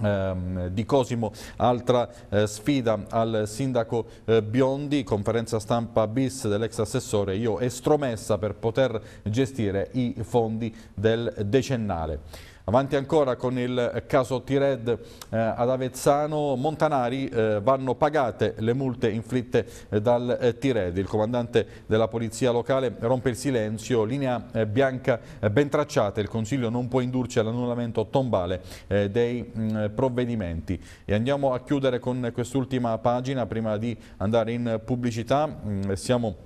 ehm, di Cosimo, altra eh, sfida al sindaco eh, Biondi, conferenza stampa bis dell'ex assessore, io estromessa per poter gestire i fondi del decennale. Avanti ancora con il caso Tired eh, ad Avezzano, Montanari eh, vanno pagate le multe inflitte eh, dal eh, Tired. Il comandante della polizia locale rompe il silenzio, linea eh, bianca eh, ben tracciata, il Consiglio non può indurci all'annullamento tombale dei mh, mm, provvedimenti. E andiamo a chiudere con quest'ultima pagina prima di andare in pubblicità. Mh, mm, siamo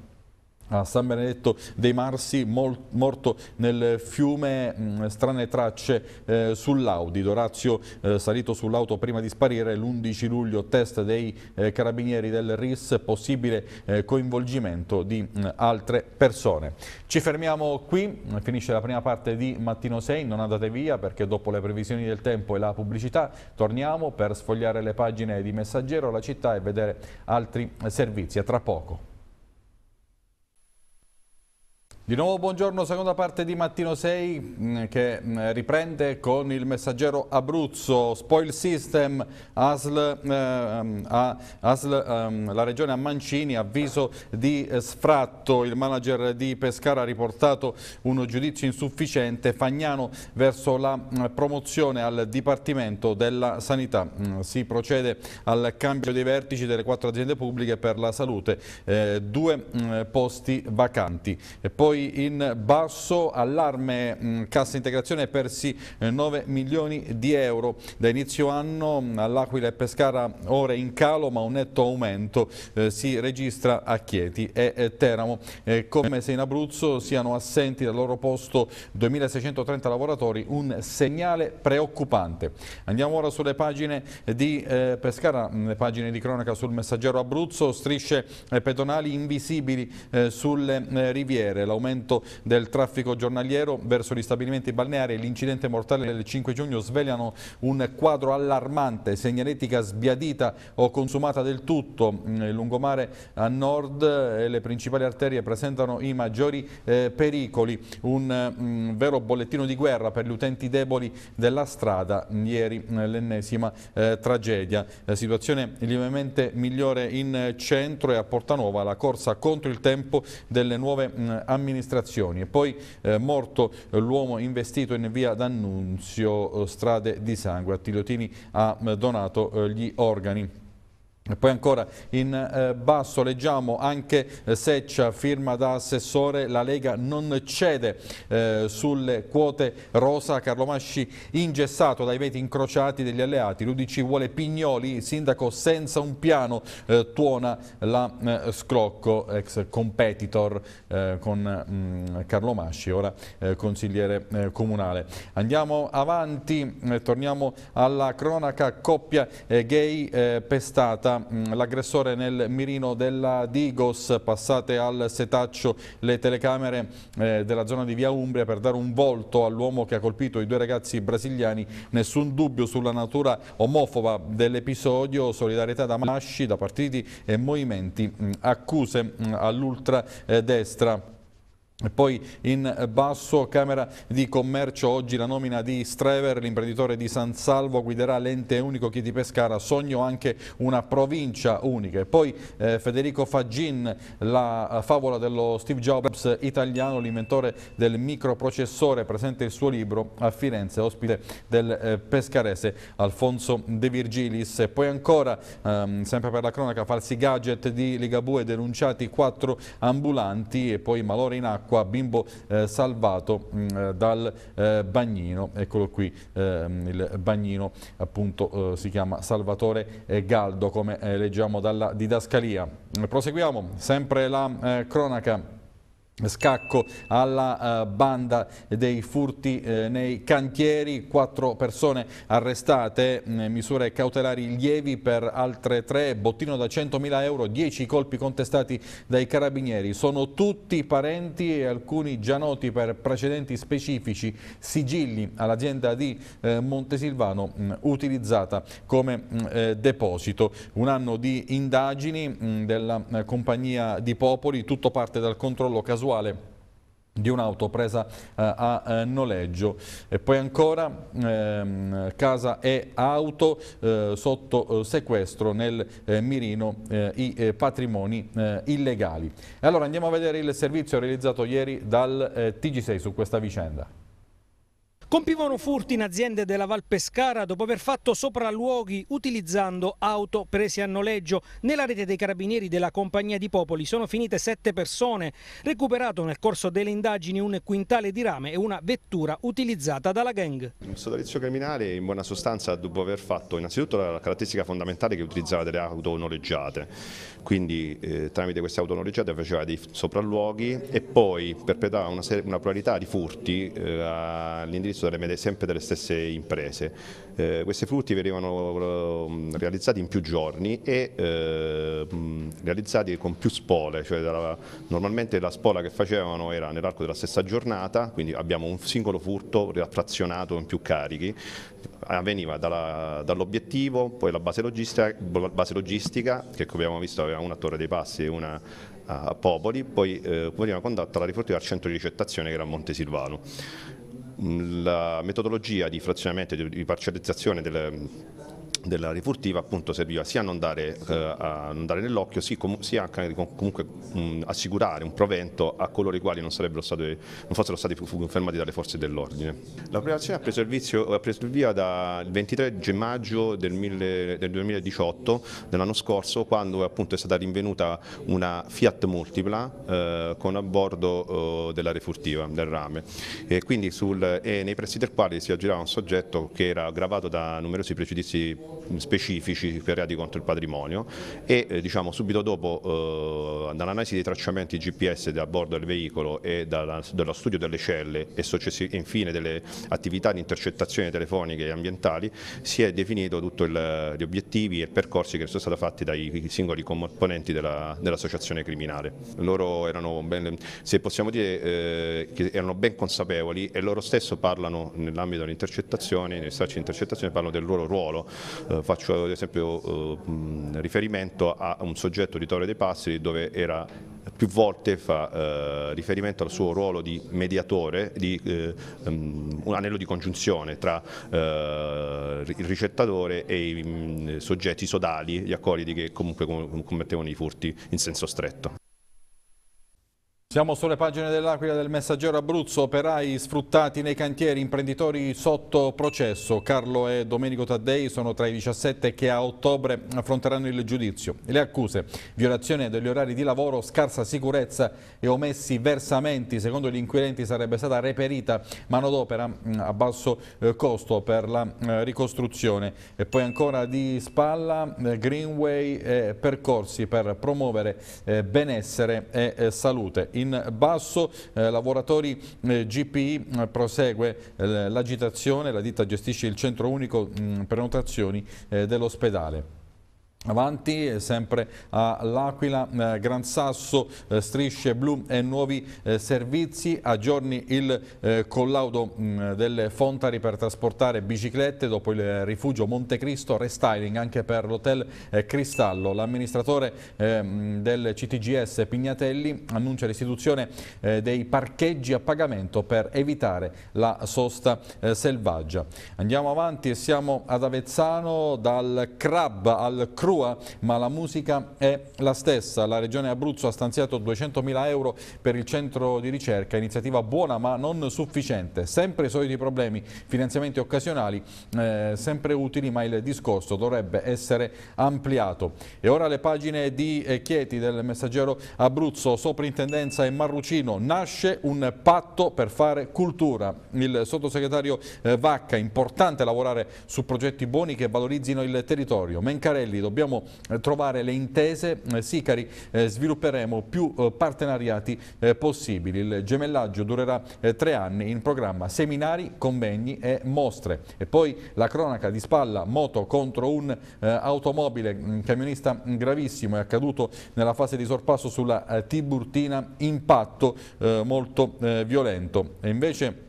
a San Benedetto dei Marsi, morto nel fiume, strane tracce eh, sull'Audito. Orazio eh, salito sull'auto prima di sparire l'11 luglio, test dei eh, carabinieri del RIS, possibile eh, coinvolgimento di altre persone. Ci fermiamo qui, finisce la prima parte di Mattino 6, non andate via perché dopo le previsioni del tempo e la pubblicità torniamo per sfogliare le pagine di Messaggero, la città e vedere altri eh, servizi. A tra poco. Di nuovo buongiorno, seconda parte di Mattino 6 mm, che mm, riprende con il messaggero Abruzzo, Spoil System, ASL, eh, a, ASL eh, la regione a Mancini, avviso di eh, sfratto, il manager di Pescara ha riportato un giudizio insufficiente, Fagnano verso la mm, promozione al Dipartimento della Sanità. Si procede al cambio dei vertici delle quattro aziende pubbliche per la salute, eh, due posti vacanti. E poi poi in basso allarme mh, mm, cassa integrazione persi 9 eh, milioni di euro. Da inizio anno mm, all'Aquila e Pescara ore in calo ma un netto aumento eh, si registra a Chieti e eh, Teramo. Eh, come se in Abruzzo siano assenti dal loro posto 2630 lavoratori, un segnale preoccupante. Andiamo ora sulle pagine di eh, Pescara, mm, le pagine di cronaca sul messaggero Abruzzo, strisce eh, pedonali invisibili sulle riviere. L'aumento l'aumento del traffico giornaliero verso gli stabilimenti balneari e l'incidente mortale del 5 giugno svegliano un quadro allarmante, segnaletica sbiadita o consumata del tutto. Mm, il lungomare a nord e le principali arterie presentano i maggiori eh, pericoli, un mh, mm, vero bollettino di guerra per gli utenti deboli della strada, mm, ieri l'ennesima eh, tragedia. La situazione lievemente migliore in eh, centro e a Portanova la corsa contro il tempo delle nuove amministrazioni amministrazioni. E poi eh, morto eh, l'uomo investito in via D'Annunzio, eh, strade di sangue. Attilotini ha eh, donato gli organi poi ancora in eh, basso leggiamo anche eh, Seccia firma da assessore, la Lega non cede eh, sulle quote rosa, Carlo Masci ingessato dai veti incrociati degli alleati, l'Udici vuole Pignoli, sindaco senza un piano, tuona la Scrocco, ex competitor con mm, Carlo Masci, ora consigliere comunale. Andiamo avanti, torniamo alla cronaca coppia gay pestata l'aggressore nel mirino della Digos, passate al setaccio le telecamere eh, della zona di Via Umbria per dare un volto all'uomo che ha colpito i due ragazzi brasiliani, nessun dubbio sulla natura omofoba dell'episodio, solidarietà da masci, da partiti e movimenti, accuse all'ultradestra. Eh, poi in basso Camera di Commercio oggi la nomina di Strever, l'imprenditore di San Salvo guiderà l'ente unico chi Pescara, sogno anche una provincia unica. E poi eh, Federico Faggin, la favola dello Steve Jobs italiano, l'inventore del microprocessore, presenta il suo libro a Firenze, ospite del eh, pescarese Alfonso De Virgilis. E poi ancora, ehm, sempre per la cronaca, falsi gadget di Ligabue denunciati quattro ambulanti e poi malore in acqua qua, bimbo eh, salvato mh, mm, eh, dal eh, bagnino, eccolo qui, ehm, il bagnino appunto eh, si chiama Salvatore eh, Galdo come leggiamo dalla didascalia. Proseguiamo, sempre la cronaca. Scacco alla eh, banda dei furti eh, nei cantieri, quattro persone arrestate, mm, misure cautelari lievi per altre tre, bottino da 100.000 euro, 10 colpi contestati dai carabinieri. Sono tutti parenti e alcuni già noti per precedenti specifici sigilli all'azienda di eh, Montesilvano mm, utilizzata come mm, deposito. Un anno di indagini della compagnia di Popoli, tutto parte dal controllo casuale casuale di un'auto presa eh, a eh, noleggio e poi ancora ehm, casa e auto eh, sotto eh, sequestro nel eh, mirino eh, i patrimoni illegali. E allora andiamo a vedere il servizio realizzato ieri dal TG6 su questa vicenda. Compivano furti in aziende della Val Pescara dopo aver fatto sopralluoghi utilizzando auto prese a noleggio. Nella rete dei carabinieri della Compagnia di Popoli sono finite sette persone. Recuperato nel corso delle indagini un quintale di rame e una vettura utilizzata dalla gang. Il sodalizio criminale in buona sostanza dopo aver fatto innanzitutto la caratteristica fondamentale che utilizzava delle auto noleggiate. Quindi eh, tramite queste auto noleggiate faceva dei sopralluoghi e poi perpetrava una, una pluralità di furti eh, all'indirizzo all'inizio dalle, sempre delle stesse imprese. Eh, questi frutti venivano mm, realizzati in più giorni e eh, mm, realizzati con più spole, cioè dalla, normalmente la spola che facevano era nell'arco della stessa giornata, quindi abbiamo un singolo furto frazionato in più carichi, ah, veniva dall'obiettivo, dall poi la base logistica, base logistica che come abbiamo visto aveva una torre dei passi e una a Popoli, poi eh, veniva condotta la rifurtiva al centro di ricettazione che era a Monte Silvano la metodologia di frazionamento e di parcellizzazione delle della refurtiva appunto serviva sia eh, a non dare, eh, dare nell'occhio sia, com sia comunque mh, assicurare un provento a coloro i quali non, stati, non fossero stati confermati dalle forze dell'ordine. La privazione ha preso, il, ha preso il via dal 23 maggio del, mille, del 2018 dell'anno scorso quando appunto è stata rinvenuta una Fiat Multipla eh, con a bordo eh, della refurtiva, del rame e quindi sul, e nei pressi del quale si aggirava un soggetto che era aggravato da numerosi pregiudizi specifici per reati contro il patrimonio e eh, diciamo, subito dopo eh, dall'analisi dei tracciamenti GPS da bordo del veicolo e dalla, dallo studio delle celle e, e, infine delle attività di intercettazione telefoniche e ambientali si è definito tutti gli obiettivi e percorsi che sono stati fatti dai singoli componenti dell'associazione dell criminale. Loro erano ben, se possiamo dire, eh, che erano ben consapevoli e loro stesso parlano nell'ambito dell'intercettazione, nel di intercettazione parlano del loro ruolo eh, faccio ad esempio eh, riferimento a un soggetto di Torre dei Passi dove era più volte fa eh, riferimento al suo ruolo di mediatore, di eh, un anello di congiunzione tra eh, il ricettatore e i mh, soggetti sodali, gli accordi che comunque commettevano i furti in senso stretto. Siamo sulle pagine dell'Aquila del Messaggero Abruzzo, operai sfruttati nei cantieri, imprenditori sotto processo. Carlo e Domenico Taddei sono tra i 17 che a ottobre affronteranno il giudizio. Le accuse, violazione degli orari di lavoro, scarsa sicurezza e omessi versamenti. Secondo gli inquirenti sarebbe stata reperita manodopera mm, a basso eh, costo per la eh, ricostruzione. E poi ancora di spalla, eh, Greenway e percorsi per promuovere benessere e salute in basso, eh, lavoratori eh, GPI eh, prosegue eh, l'agitazione, la ditta gestisce il centro unico mh, mm, prenotazioni eh, dell'ospedale. Avanti, eh, sempre all'Aquila, eh, Gran Sasso, eh, Strisce Blu e nuovi eh, servizi, aggiorni il eh, collaudo mh, mm, delle Fontari per trasportare biciclette dopo il eh, rifugio Montecristo, restyling anche per l'hotel eh, Cristallo. L'amministratore mm, del CTGS Pignatelli annuncia l'istituzione dei parcheggi a pagamento per evitare la sosta selvaggia. Andiamo avanti e siamo ad Avezzano, dal Crab al Cru Prua, ma la musica è la stessa. La Regione Abruzzo ha stanziato 200.000 euro per il centro di ricerca, iniziativa buona ma non sufficiente. Sempre i soliti problemi, finanziamenti occasionali, eh, sempre utili, ma il discorso dovrebbe essere ampliato. E ora le pagine di eh, Chieti del Messaggero Abruzzo, Soprintendenza e Marrucino. Nasce un patto per fare cultura. Il sottosegretario eh, Vacca, importante lavorare su progetti buoni che valorizzino il territorio. Mencarelli, dobbiamo dobbiamo eh, trovare le intese, eh, Sicari eh, svilupperemo più partenariati possibili. Il gemellaggio durerà tre anni, in programma seminari, convegni e mostre. E poi la cronaca di spalla, moto contro un automobile, un mm, camionista mm, gravissimo, è accaduto nella fase di sorpasso sulla Tiburtina, impatto molto violento. E invece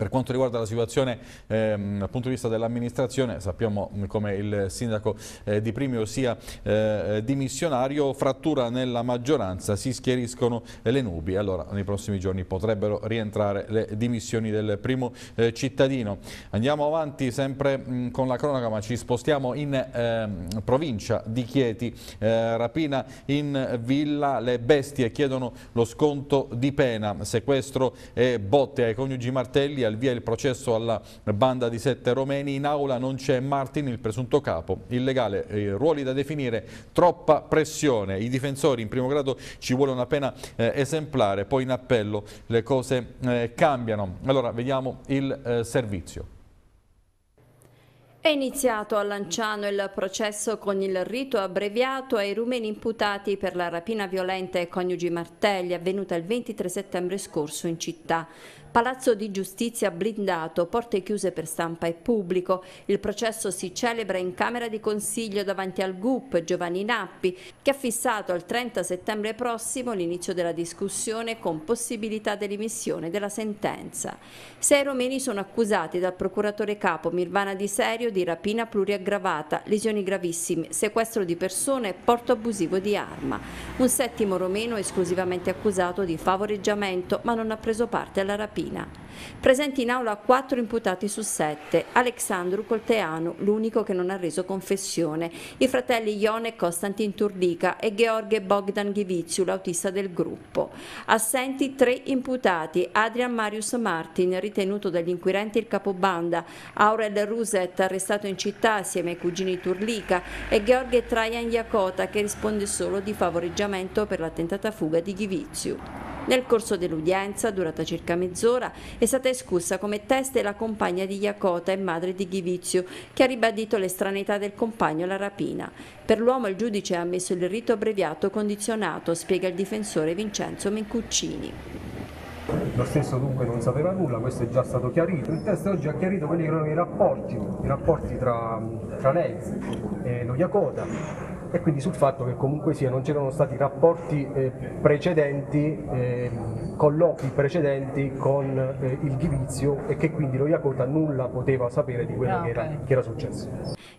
per quanto riguarda la situazione ehm, dal punto di vista dell'amministrazione, sappiamo mm, come il sindaco eh, di Primio sia eh, eh dimissionario, frattura nella maggioranza, si schieriscono eh, le nubi. Allora, nei prossimi giorni potrebbero rientrare le dimissioni del primo eh, cittadino. Andiamo avanti sempre mh, mm, con la cronaca, ma ci spostiamo in ehm, provincia di Chieti. Eh, rapina in villa, le bestie chiedono lo sconto di pena, sequestro e botte ai coniugi Martelli il via il processo alla banda di sette romeni, in aula non c'è Martin, il presunto capo, illegale, eh, ruoli da definire, troppa pressione, i difensori in primo grado ci vuole una pena eh, esemplare, poi in appello le cose eh, cambiano. Allora vediamo il eh, servizio. È iniziato a Lanciano il processo con il rito abbreviato ai rumeni imputati per la rapina violenta ai coniugi Martelli avvenuta il 23 settembre scorso in città. Palazzo di Giustizia blindato, porte chiuse per stampa e pubblico. Il processo si celebra in Camera di Consiglio davanti al GUP Giovanni Nappi, che ha fissato al 30 settembre prossimo l'inizio della discussione con possibilità dell'emissione della sentenza. Sei romeni sono accusati dal procuratore capo Mirvana Di Serio di rapina pluriaggravata, lesioni gravissime, sequestro di persone e porto abusivo di arma. Un settimo romeno è esclusivamente accusato di favoreggiamento ma non ha preso parte alla rapina Pina. Presenti in aula quattro imputati su sette, Alexandru Colteano, l'unico che non ha reso confessione, i fratelli Ione Costantin Turdica e Gheorghe Bogdan Ghiviziu, l'autista del gruppo. Assenti tre imputati, Adrian Marius Martin, ritenuto dagli inquirenti il capobanda, Aurel Ruset, arrestato in città assieme ai cugini Turlica, e Gheorghe Traian Iacota, che risponde solo di favoreggiamento per la tentata fuga di Ghiviziu. Nel corso dell'udienza, durata circa mezz'ora, è stata escussa come testa la compagna di Iacota e madre di Ghivizio, che ha ribadito l'estraneità del compagno alla rapina. Per l'uomo il giudice ha ammesso il rito abbreviato condizionato, spiega il difensore Vincenzo Mencuccini. Lo stesso dunque non sapeva nulla, questo è già stato chiarito. Il testo oggi ha chiarito quelli che erano i rapporti, i rapporti tra, tra lei e lo Iacota e quindi sul fatto che comunque sia non c'erano stati rapporti eh, precedenti, eh, colloqui precedenti con eh, il Ghivizio e che quindi lo Iacota nulla poteva sapere di quello no, ah, che, era, okay. che, era, successo.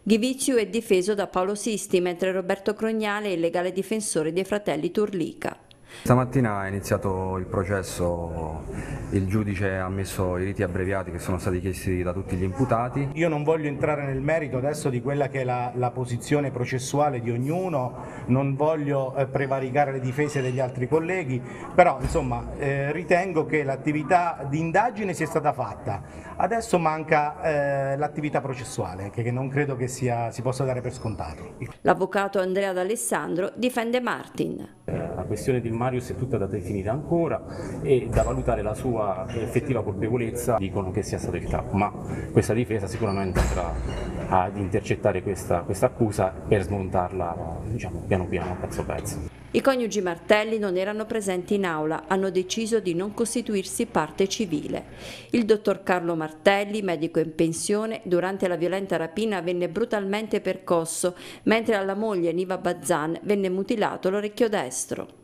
Ghivizio è difeso da Paolo Sisti, mentre Roberto Crognale è il legale difensore dei fratelli Turlica. Stamattina è iniziato il processo, il giudice ha messo i riti abbreviati che sono stati chiesti da tutti gli imputati. Io non voglio entrare nel merito adesso di quella che è la, la posizione processuale di ognuno, non voglio eh, prevaricare le difese degli altri colleghi, però insomma eh, ritengo che l'attività di indagine sia stata fatta. Adesso manca eh, l'attività processuale che, che, non credo che sia, si possa dare per scontato. L'avvocato Andrea D'Alessandro difende Martin. la eh, questione di Marius è tutta da definire ancora e da valutare la sua effettiva colpevolezza dicono che sia stato il capo, ma questa difesa sicuramente andrà ad intercettare questa, questa accusa per smontarla diciamo, piano piano, pezzo pezzo. I coniugi Martelli non erano presenti in aula, hanno deciso di non costituirsi parte civile. Il dottor Carlo Martelli, medico in pensione, durante la violenta rapina venne brutalmente percosso, mentre alla moglie Niva Bazzan venne mutilato l'orecchio destro.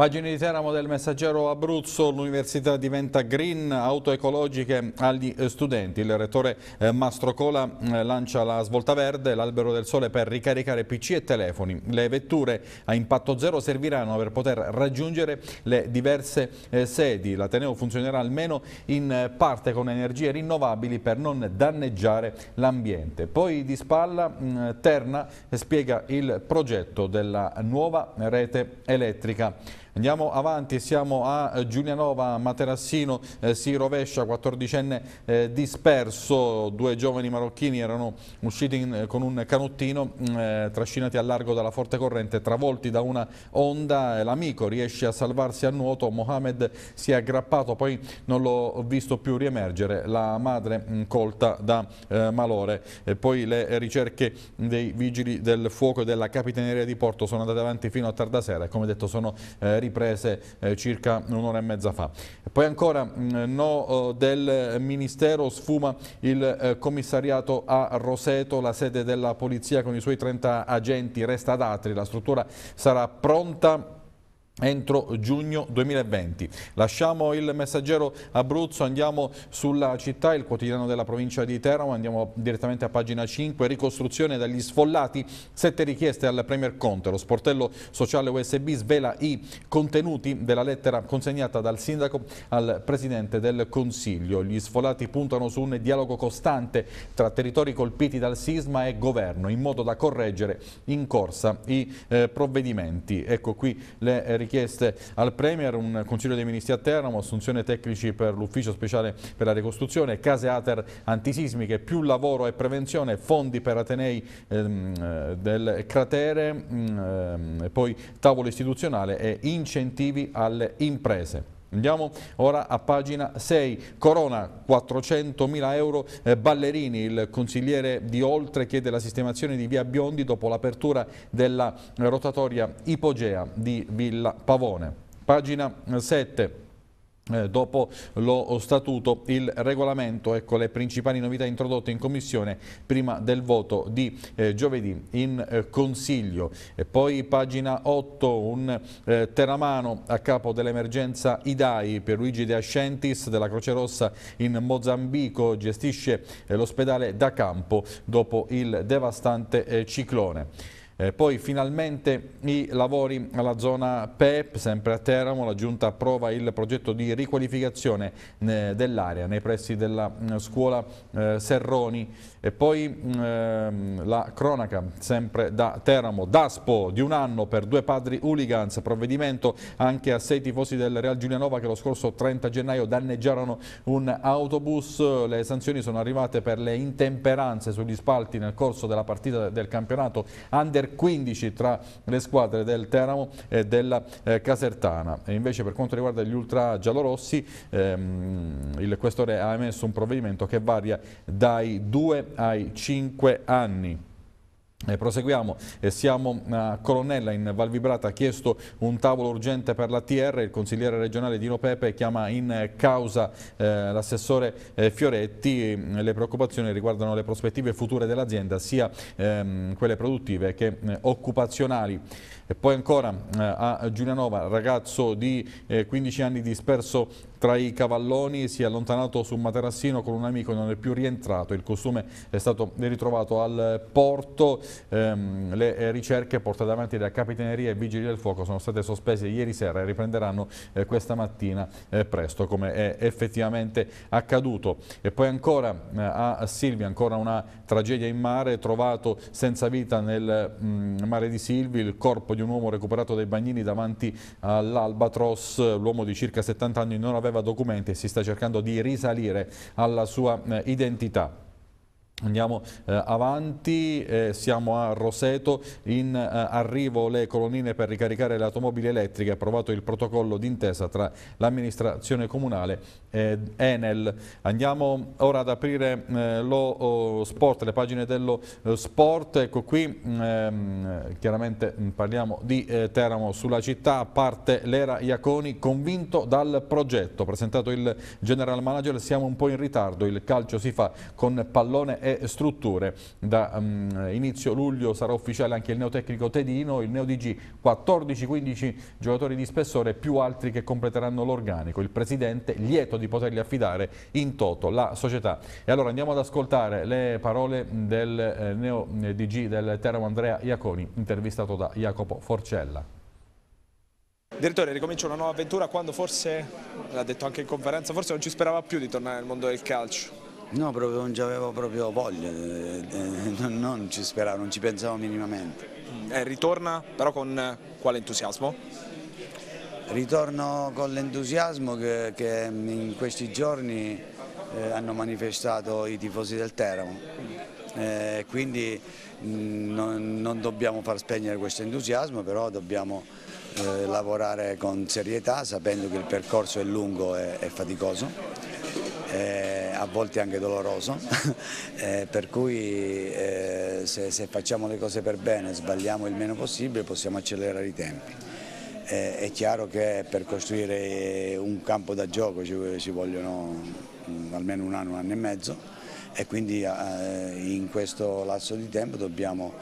Pagine di Teramo del Messaggero Abruzzo, l'università diventa green, auto ecologiche agli eh, studenti. Il rettore eh, Mastrocola eh, lancia la svolta verde, l'albero del sole per ricaricare PC e telefoni. Le vetture a impatto zero serviranno per poter raggiungere le diverse sedi. L'Ateneo funzionerà almeno in parte con energie rinnovabili per non danneggiare l'ambiente. Poi di spalla mm, Terna spiega il progetto della nuova rete elettrica. Andiamo avanti, siamo a eh, Giulianova, Materassino eh, si rovescia, 14enne eh, disperso, due giovani marocchini erano usciti in, eh, con un canottino mm, eh, trascinati a largo dalla forte corrente, travolti da una onda, l'amico riesce a salvarsi a nuoto, Mohamed si è aggrappato, poi non l'ho visto più riemergere, la madre mh, mm, colta da eh, malore. E poi le ricerche dei vigili del fuoco e della capitaneria di Porto sono andate avanti fino a tarda sera e come detto sono eh, riprese eh, circa un'ora e mezza fa. Poi ancora mm, no eh, del Ministero sfuma il eh, commissariato a Roseto, la sede della Polizia con i suoi 30 agenti resta ad Atri, la struttura sarà pronta entro giugno 2020. Lasciamo il messaggero Abruzzo, andiamo sulla città, il quotidiano della provincia di Teramo, andiamo direttamente a pagina 5, ricostruzione dagli sfollati, sette richieste al Premier Conte, lo sportello sociale USB svela i contenuti della lettera consegnata dal sindaco al Presidente del Consiglio. Gli sfollati puntano su un dialogo costante tra territori colpiti dal sisma e governo, in modo da correggere in corsa i eh, provvedimenti. Ecco qui le eh, richieste al Premier, un Consiglio dei Ministri a Teramo, assunzione tecnici per l'Ufficio Speciale per la Ricostruzione, case ATER antisismiche, più lavoro e prevenzione, fondi per Atenei ehm, eh, del cratere, mm, ehm, poi tavolo istituzionale e incentivi alle imprese. Andiamo ora a pagina 6, Corona 400.000 euro eh, ballerini, il consigliere di Oltre chiede la sistemazione di via Biondi dopo l'apertura della rotatoria Ipogea di Villa Pavone. Pagina 7, eh, dopo lo statuto il regolamento, ecco le principali novità introdotte in commissione prima del voto di eh, giovedì in eh, consiglio. E poi pagina 8 un eh, teramano a capo dell'emergenza IDAI per Luigi De Ascentis della Croce Rossa in Mozambico gestisce eh, l'ospedale da campo dopo il devastante eh, ciclone. Eh, poi finalmente i lavori alla zona PEP, sempre a Teramo, la Giunta approva il progetto di riqualificazione eh, dell'area nei pressi della mm, scuola eh, Serroni. E poi ehm, la cronaca, sempre da Teramo, Daspo di un anno per due padri hooligans, provvedimento anche a sei tifosi del Real Giulianova che lo scorso 30 gennaio danneggiarono un autobus. Le sanzioni sono arrivate per le intemperanze sugli spalti nel corso della partita del campionato Under 15 tra le squadre del Teramo e della eh, Casertana. E invece per quanto riguarda gli ultra giallorossi, ehm, il questore ha emesso un provvedimento che varia dai 2 ai 5 anni. Eh, proseguiamo, eh, siamo eh, a Colonnella in Val Vibrata, ha chiesto un tavolo urgente per la TR, il consigliere regionale Dino Pepe chiama in causa eh, l'assessore eh, Fioretti, mm, le preoccupazioni riguardano le prospettive future dell'azienda sia ehm, quelle produttive che eh, occupazionali. E poi ancora a Giulianova, ragazzo di 15 anni disperso tra i cavalloni, si è allontanato su un materassino con un amico e non è più rientrato. Il costume è stato ritrovato al porto, ehm, le ricerche portate avanti da Capitaneria e Vigili del Fuoco sono state sospese ieri sera e riprenderanno eh, questa mattina eh, presto come è effettivamente accaduto. E poi ancora eh, a Silvia, ancora una tragedia in mare, trovato senza vita nel mh, mm, mare di Silvi il corpo di un uomo recuperato dai bagnini davanti all'Albatros, l'uomo di circa 70 anni non aveva aveva documenti e si sta cercando di risalire alla sua eh, identità. Andiamo eh, avanti, eh, siamo a Roseto, in eh, arrivo le colonnine per ricaricare le automobili elettriche, approvato il protocollo d'intesa tra l'amministrazione comunale e Enel. Andiamo ora ad aprire eh, lo oh, sport, le pagine dello eh, sport, ecco qui mm, ehm, chiaramente mm, parliamo di eh, Teramo sulla città, parte l'era Iaconi convinto dal progetto, presentato il general manager, siamo un po' in ritardo, il calcio si fa con pallone e e strutture. Da um, inizio luglio sarà ufficiale anche il neotecnico Tedino, il Neo NeoDG 14-15 giocatori di spessore più altri che completeranno l'organico. Il presidente lieto di poterli affidare in toto la società. E allora andiamo ad ascoltare le parole del eh, eh DG del Teramo Andrea Iaconi, intervistato da Jacopo Forcella. Direttore, ricomincia una nuova avventura quando forse, l'ha detto anche in conferenza, forse non ci sperava più di tornare nel mondo del calcio. No, proprio non avevo proprio voglia, eh, eh, non ci speravo, non ci pensavo minimamente. Mm, eh, ritorna però con quale entusiasmo? Ritorno con l'entusiasmo che, che, in questi giorni eh, hanno manifestato i tifosi del Teramo, eh, quindi mm, non, non, dobbiamo far spegnere questo entusiasmo, però dobbiamo eh, lavorare con serietà sapendo che il percorso è lungo e, e faticoso eh, a volte anche doloroso, <laughs> eh, per cui eh, se, se, facciamo le cose per bene, sbagliamo il meno possibile, possiamo accelerare i tempi. Eh, è chiaro che per costruire un campo da gioco ci, ci vogliono mm, almeno un anno, un anno e mezzo e quindi eh, in questo lasso di tempo dobbiamo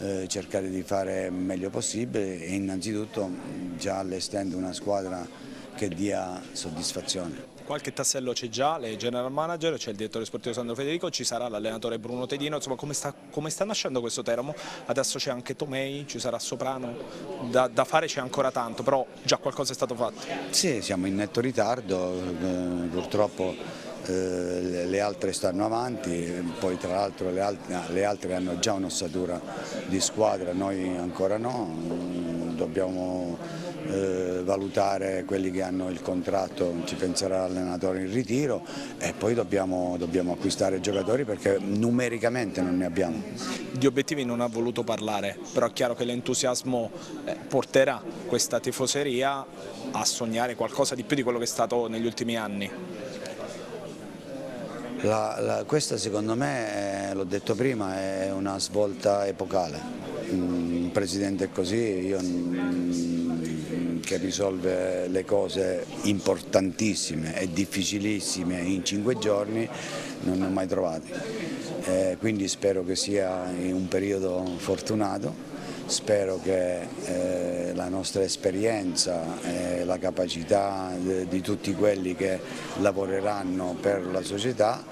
eh, cercare di fare meglio possibile e innanzitutto mm, già allestendo una squadra che dia soddisfazione. Qualche tassello c'è già, lei è general manager, c'è il direttore sportivo Sandro Federico, ci sarà l'allenatore Bruno Tedino, insomma come sta, come sta, nascendo questo Teramo? Adesso c'è anche Tomei, ci sarà Soprano, da, da fare c'è ancora tanto, però già qualcosa è stato fatto. Sì, siamo in netto ritardo, eh, purtroppo eh, le altre stanno avanti, poi tra l'altro le, altre hanno già un'ossatura di squadra, noi ancora no, dobbiamo eh, valutare quelli che hanno il contratto, ci penserà l'allenatore in ritiro e poi dobbiamo, dobbiamo acquistare giocatori perché numericamente non ne abbiamo. Di obiettivi non ha voluto parlare, però è chiaro che l'entusiasmo eh, porterà questa tifoseria a sognare qualcosa di più di quello che è stato negli ultimi anni. La, la, questa secondo me, eh, l'ho detto prima, è una svolta epocale. Un presidente così, io che risolve le cose importantissime e difficilissime in cinque giorni non ne ho mai trovati. Eh, quindi spero che sia un periodo fortunato spero che eh, la nostra esperienza e la capacità de, di tutti quelli che lavoreranno per la società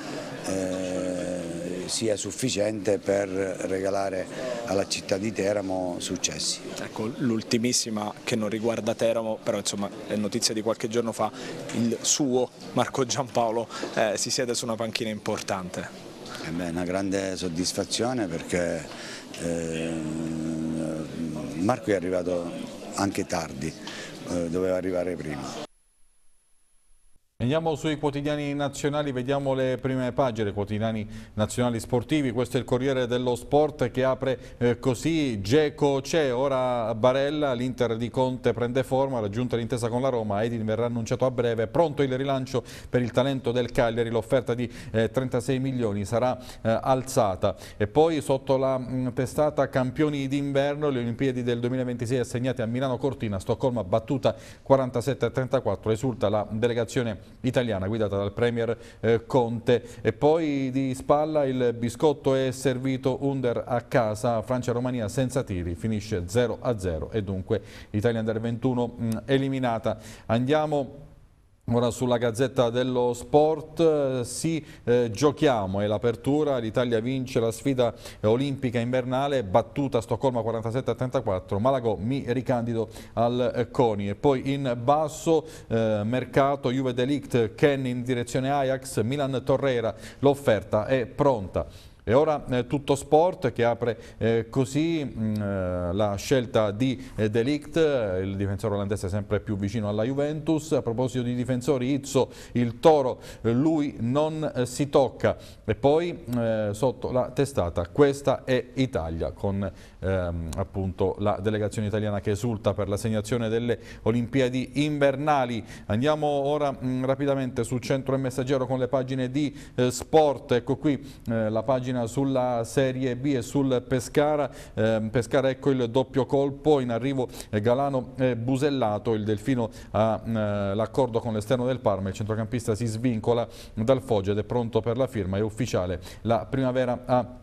eh, sia sufficiente per regalare alla città di Teramo successi. Ecco, l'ultimissima che non riguarda Teramo, però insomma è notizia di qualche giorno fa, il suo Marco Giampaolo eh, si siede su una panchina importante. Eh è eh una grande soddisfazione perché eh, Marco è arrivato anche tardi, eh, doveva arrivare prima. Andiamo sui quotidiani nazionali, vediamo le prime pagine, quotidiani nazionali sportivi, questo è il Corriere dello Sport che apre eh, così, Geco c'è, ora Barella, l'Inter di Conte prende forma, raggiunta l'intesa con la Roma, Edin verrà annunciato a breve, pronto il rilancio per il talento del Cagliari, l'offerta di eh, 36 milioni sarà eh, alzata e poi sotto la mh, mm, testata campioni d'inverno, le Olimpiadi del 2026 assegnate a Milano Cortina, Stoccolma battuta 47-34, risulta la delegazione italiana guidata dal Premier eh, Conte. E poi di spalla il biscotto è servito under a casa, Francia-Romania senza tiri, finisce 0-0 e dunque l'Italia under 21 mh, mm, eliminata. Andiamo Ora sulla Gazzetta dello Sport eh, sì, eh, giochiamo, è l'apertura, l'Italia vince la sfida olimpica invernale, battuta a Stoccolma 47-34, Malago mi ricandido al eh, CONI e poi in basso eh, mercato Juve Delict, Ken in direzione Ajax, Milan Torrera, l'offerta è pronta. E ora eh, tutto sport che apre eh, così mh, mm, eh, la scelta di eh, Delict, eh, il difensore olandese sempre più vicino alla Juventus. A proposito di difensori, Izzo, il toro, eh, lui non si tocca. E poi sotto la testata, questa è Italia, con ehm, appunto la delegazione italiana che esulta per l'assegnazione delle Olimpiadi invernali. Andiamo ora mh, mm, rapidamente sul centro e messaggero con le pagine di sport. Ecco qui la pagina pagina sulla Serie B e sul Pescara. Eh, Pescara ecco il doppio colpo, in arrivo eh, Galano e Busellato, il Delfino ha eh, l'accordo con l'esterno del Parma, il centrocampista si svincola dal Foggia ed è pronto per la firma, è ufficiale la primavera a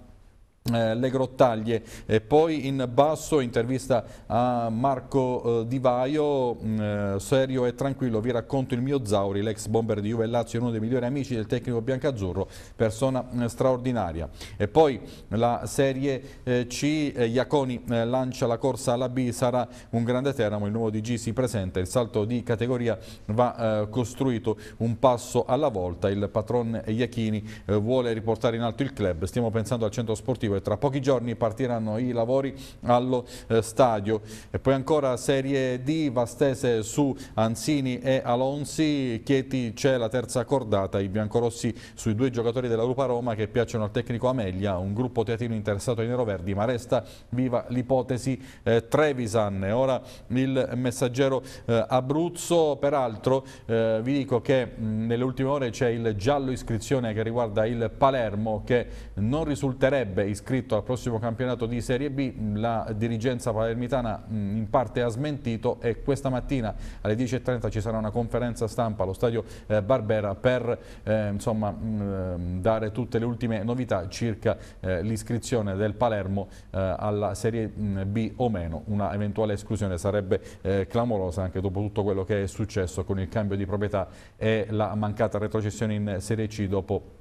eh, le grottaglie. E poi in basso, intervista a Marco eh, Di Vaio, mh, mm, eh, serio e tranquillo, vi racconto il mio Zauri, l'ex bomber di Juve Lazio, uno dei migliori amici del tecnico biancazzurro, persona mh, mm, straordinaria. E poi la Serie eh, C, eh, Iaconi eh, lancia la corsa alla B, sarà un grande Teramo, il nuovo DG si presenta, il salto di categoria va costruito un passo alla volta, il patron Iachini vuole riportare in alto il club, stiamo pensando al centro sportivo e Tra pochi giorni partiranno i lavori allo eh, stadio. E poi ancora Serie D, Vastese su Anzini e Alonsi, Chieti c'è la terza cordata, i biancorossi sui due giocatori della Lupa Roma che piacciono al tecnico Amelia, un gruppo teatino interessato ai neroverdi, ma resta viva l'ipotesi eh, Trevisan. E ora il messaggero eh, Abruzzo, peraltro eh, vi dico che mh, nelle ultime ore c'è il giallo iscrizione che riguarda il Palermo che non risulterebbe iscritto iscritto al prossimo campionato di Serie B, la dirigenza palermitana mm, in parte ha smentito e questa mattina alle 10.30 ci sarà una conferenza stampa allo stadio eh, Barbera per eh, insomma, mm, ehm, dare tutte le ultime novità circa eh, l'iscrizione del Palermo alla Serie mm, B o meno, una eventuale esclusione sarebbe clamorosa anche dopo tutto quello che è successo con il cambio di proprietà e la mancata retrocessione in Serie C dopo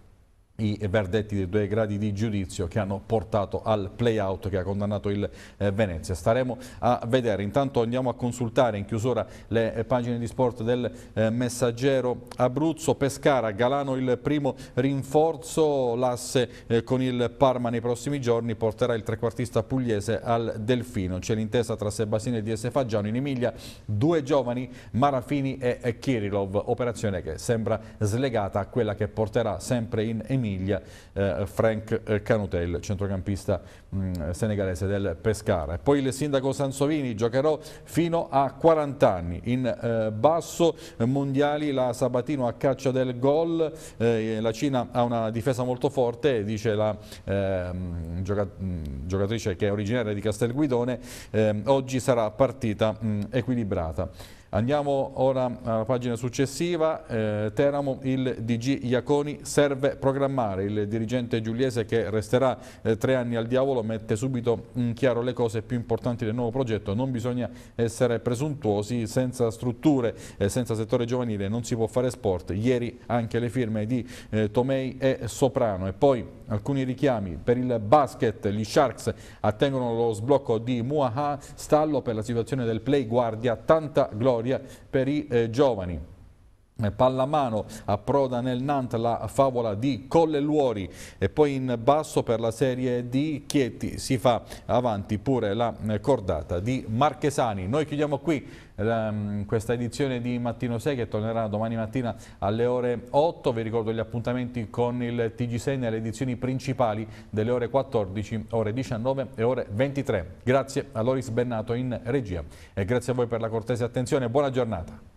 i verdetti dei due gradi di giudizio che hanno portato al play-out che ha condannato il eh, Venezia. Staremo a vedere, intanto andiamo a consultare in chiusura le eh, pagine di sport del eh, messaggero Abruzzo, Pescara, Galano il primo rinforzo, l'asse con il Parma nei prossimi giorni porterà il trequartista pugliese al Delfino. C'è l'intesa tra Sebastini e DS Faggiano in Emilia, due giovani Marafini e Kirilov, operazione che sembra slegata a quella che porterà sempre in Emilia Emilia, eh, Frank eh, Canutel, centrocampista mh, mm, senegalese del Pescara. E poi il sindaco Sansovini giocherò fino a 40 anni. In eh, basso eh, mondiali la Sabatino a caccia del gol, eh, la Cina ha una difesa molto forte, dice la ehm, gioca mm, giocatrice che è originaria di Castel Castelguidone, ehm, oggi sarà partita mh, mm, equilibrata. Andiamo ora alla pagina successiva, eh, Teramo, il DG Iaconi serve programmare, il dirigente giuliese che resterà eh, tre anni al diavolo mette subito in chiaro le cose più importanti del nuovo progetto, non bisogna essere presuntuosi, senza strutture, eh, senza settore giovanile non si può fare sport, ieri anche le firme di eh, Tomei e Soprano e poi alcuni richiami per il basket, gli Sharks attengono lo sblocco di Muaha, stallo per la situazione del play guardia, tanta gloria storia per i eh, giovani. Eh, Pallamano approda nel Nant la favola di Colleluori e poi in basso per la serie di Chieti si fa avanti pure la eh, cordata di Marchesani. Noi chiudiamo qui ehm, questa edizione di Mattino 6 che tornerà domani mattina alle ore 8. Vi ricordo gli appuntamenti con il TG6 nelle edizioni principali delle ore 14, ore 19 e ore 23. Grazie a Loris Bennato in regia e grazie a voi per la cortese attenzione. Buona giornata.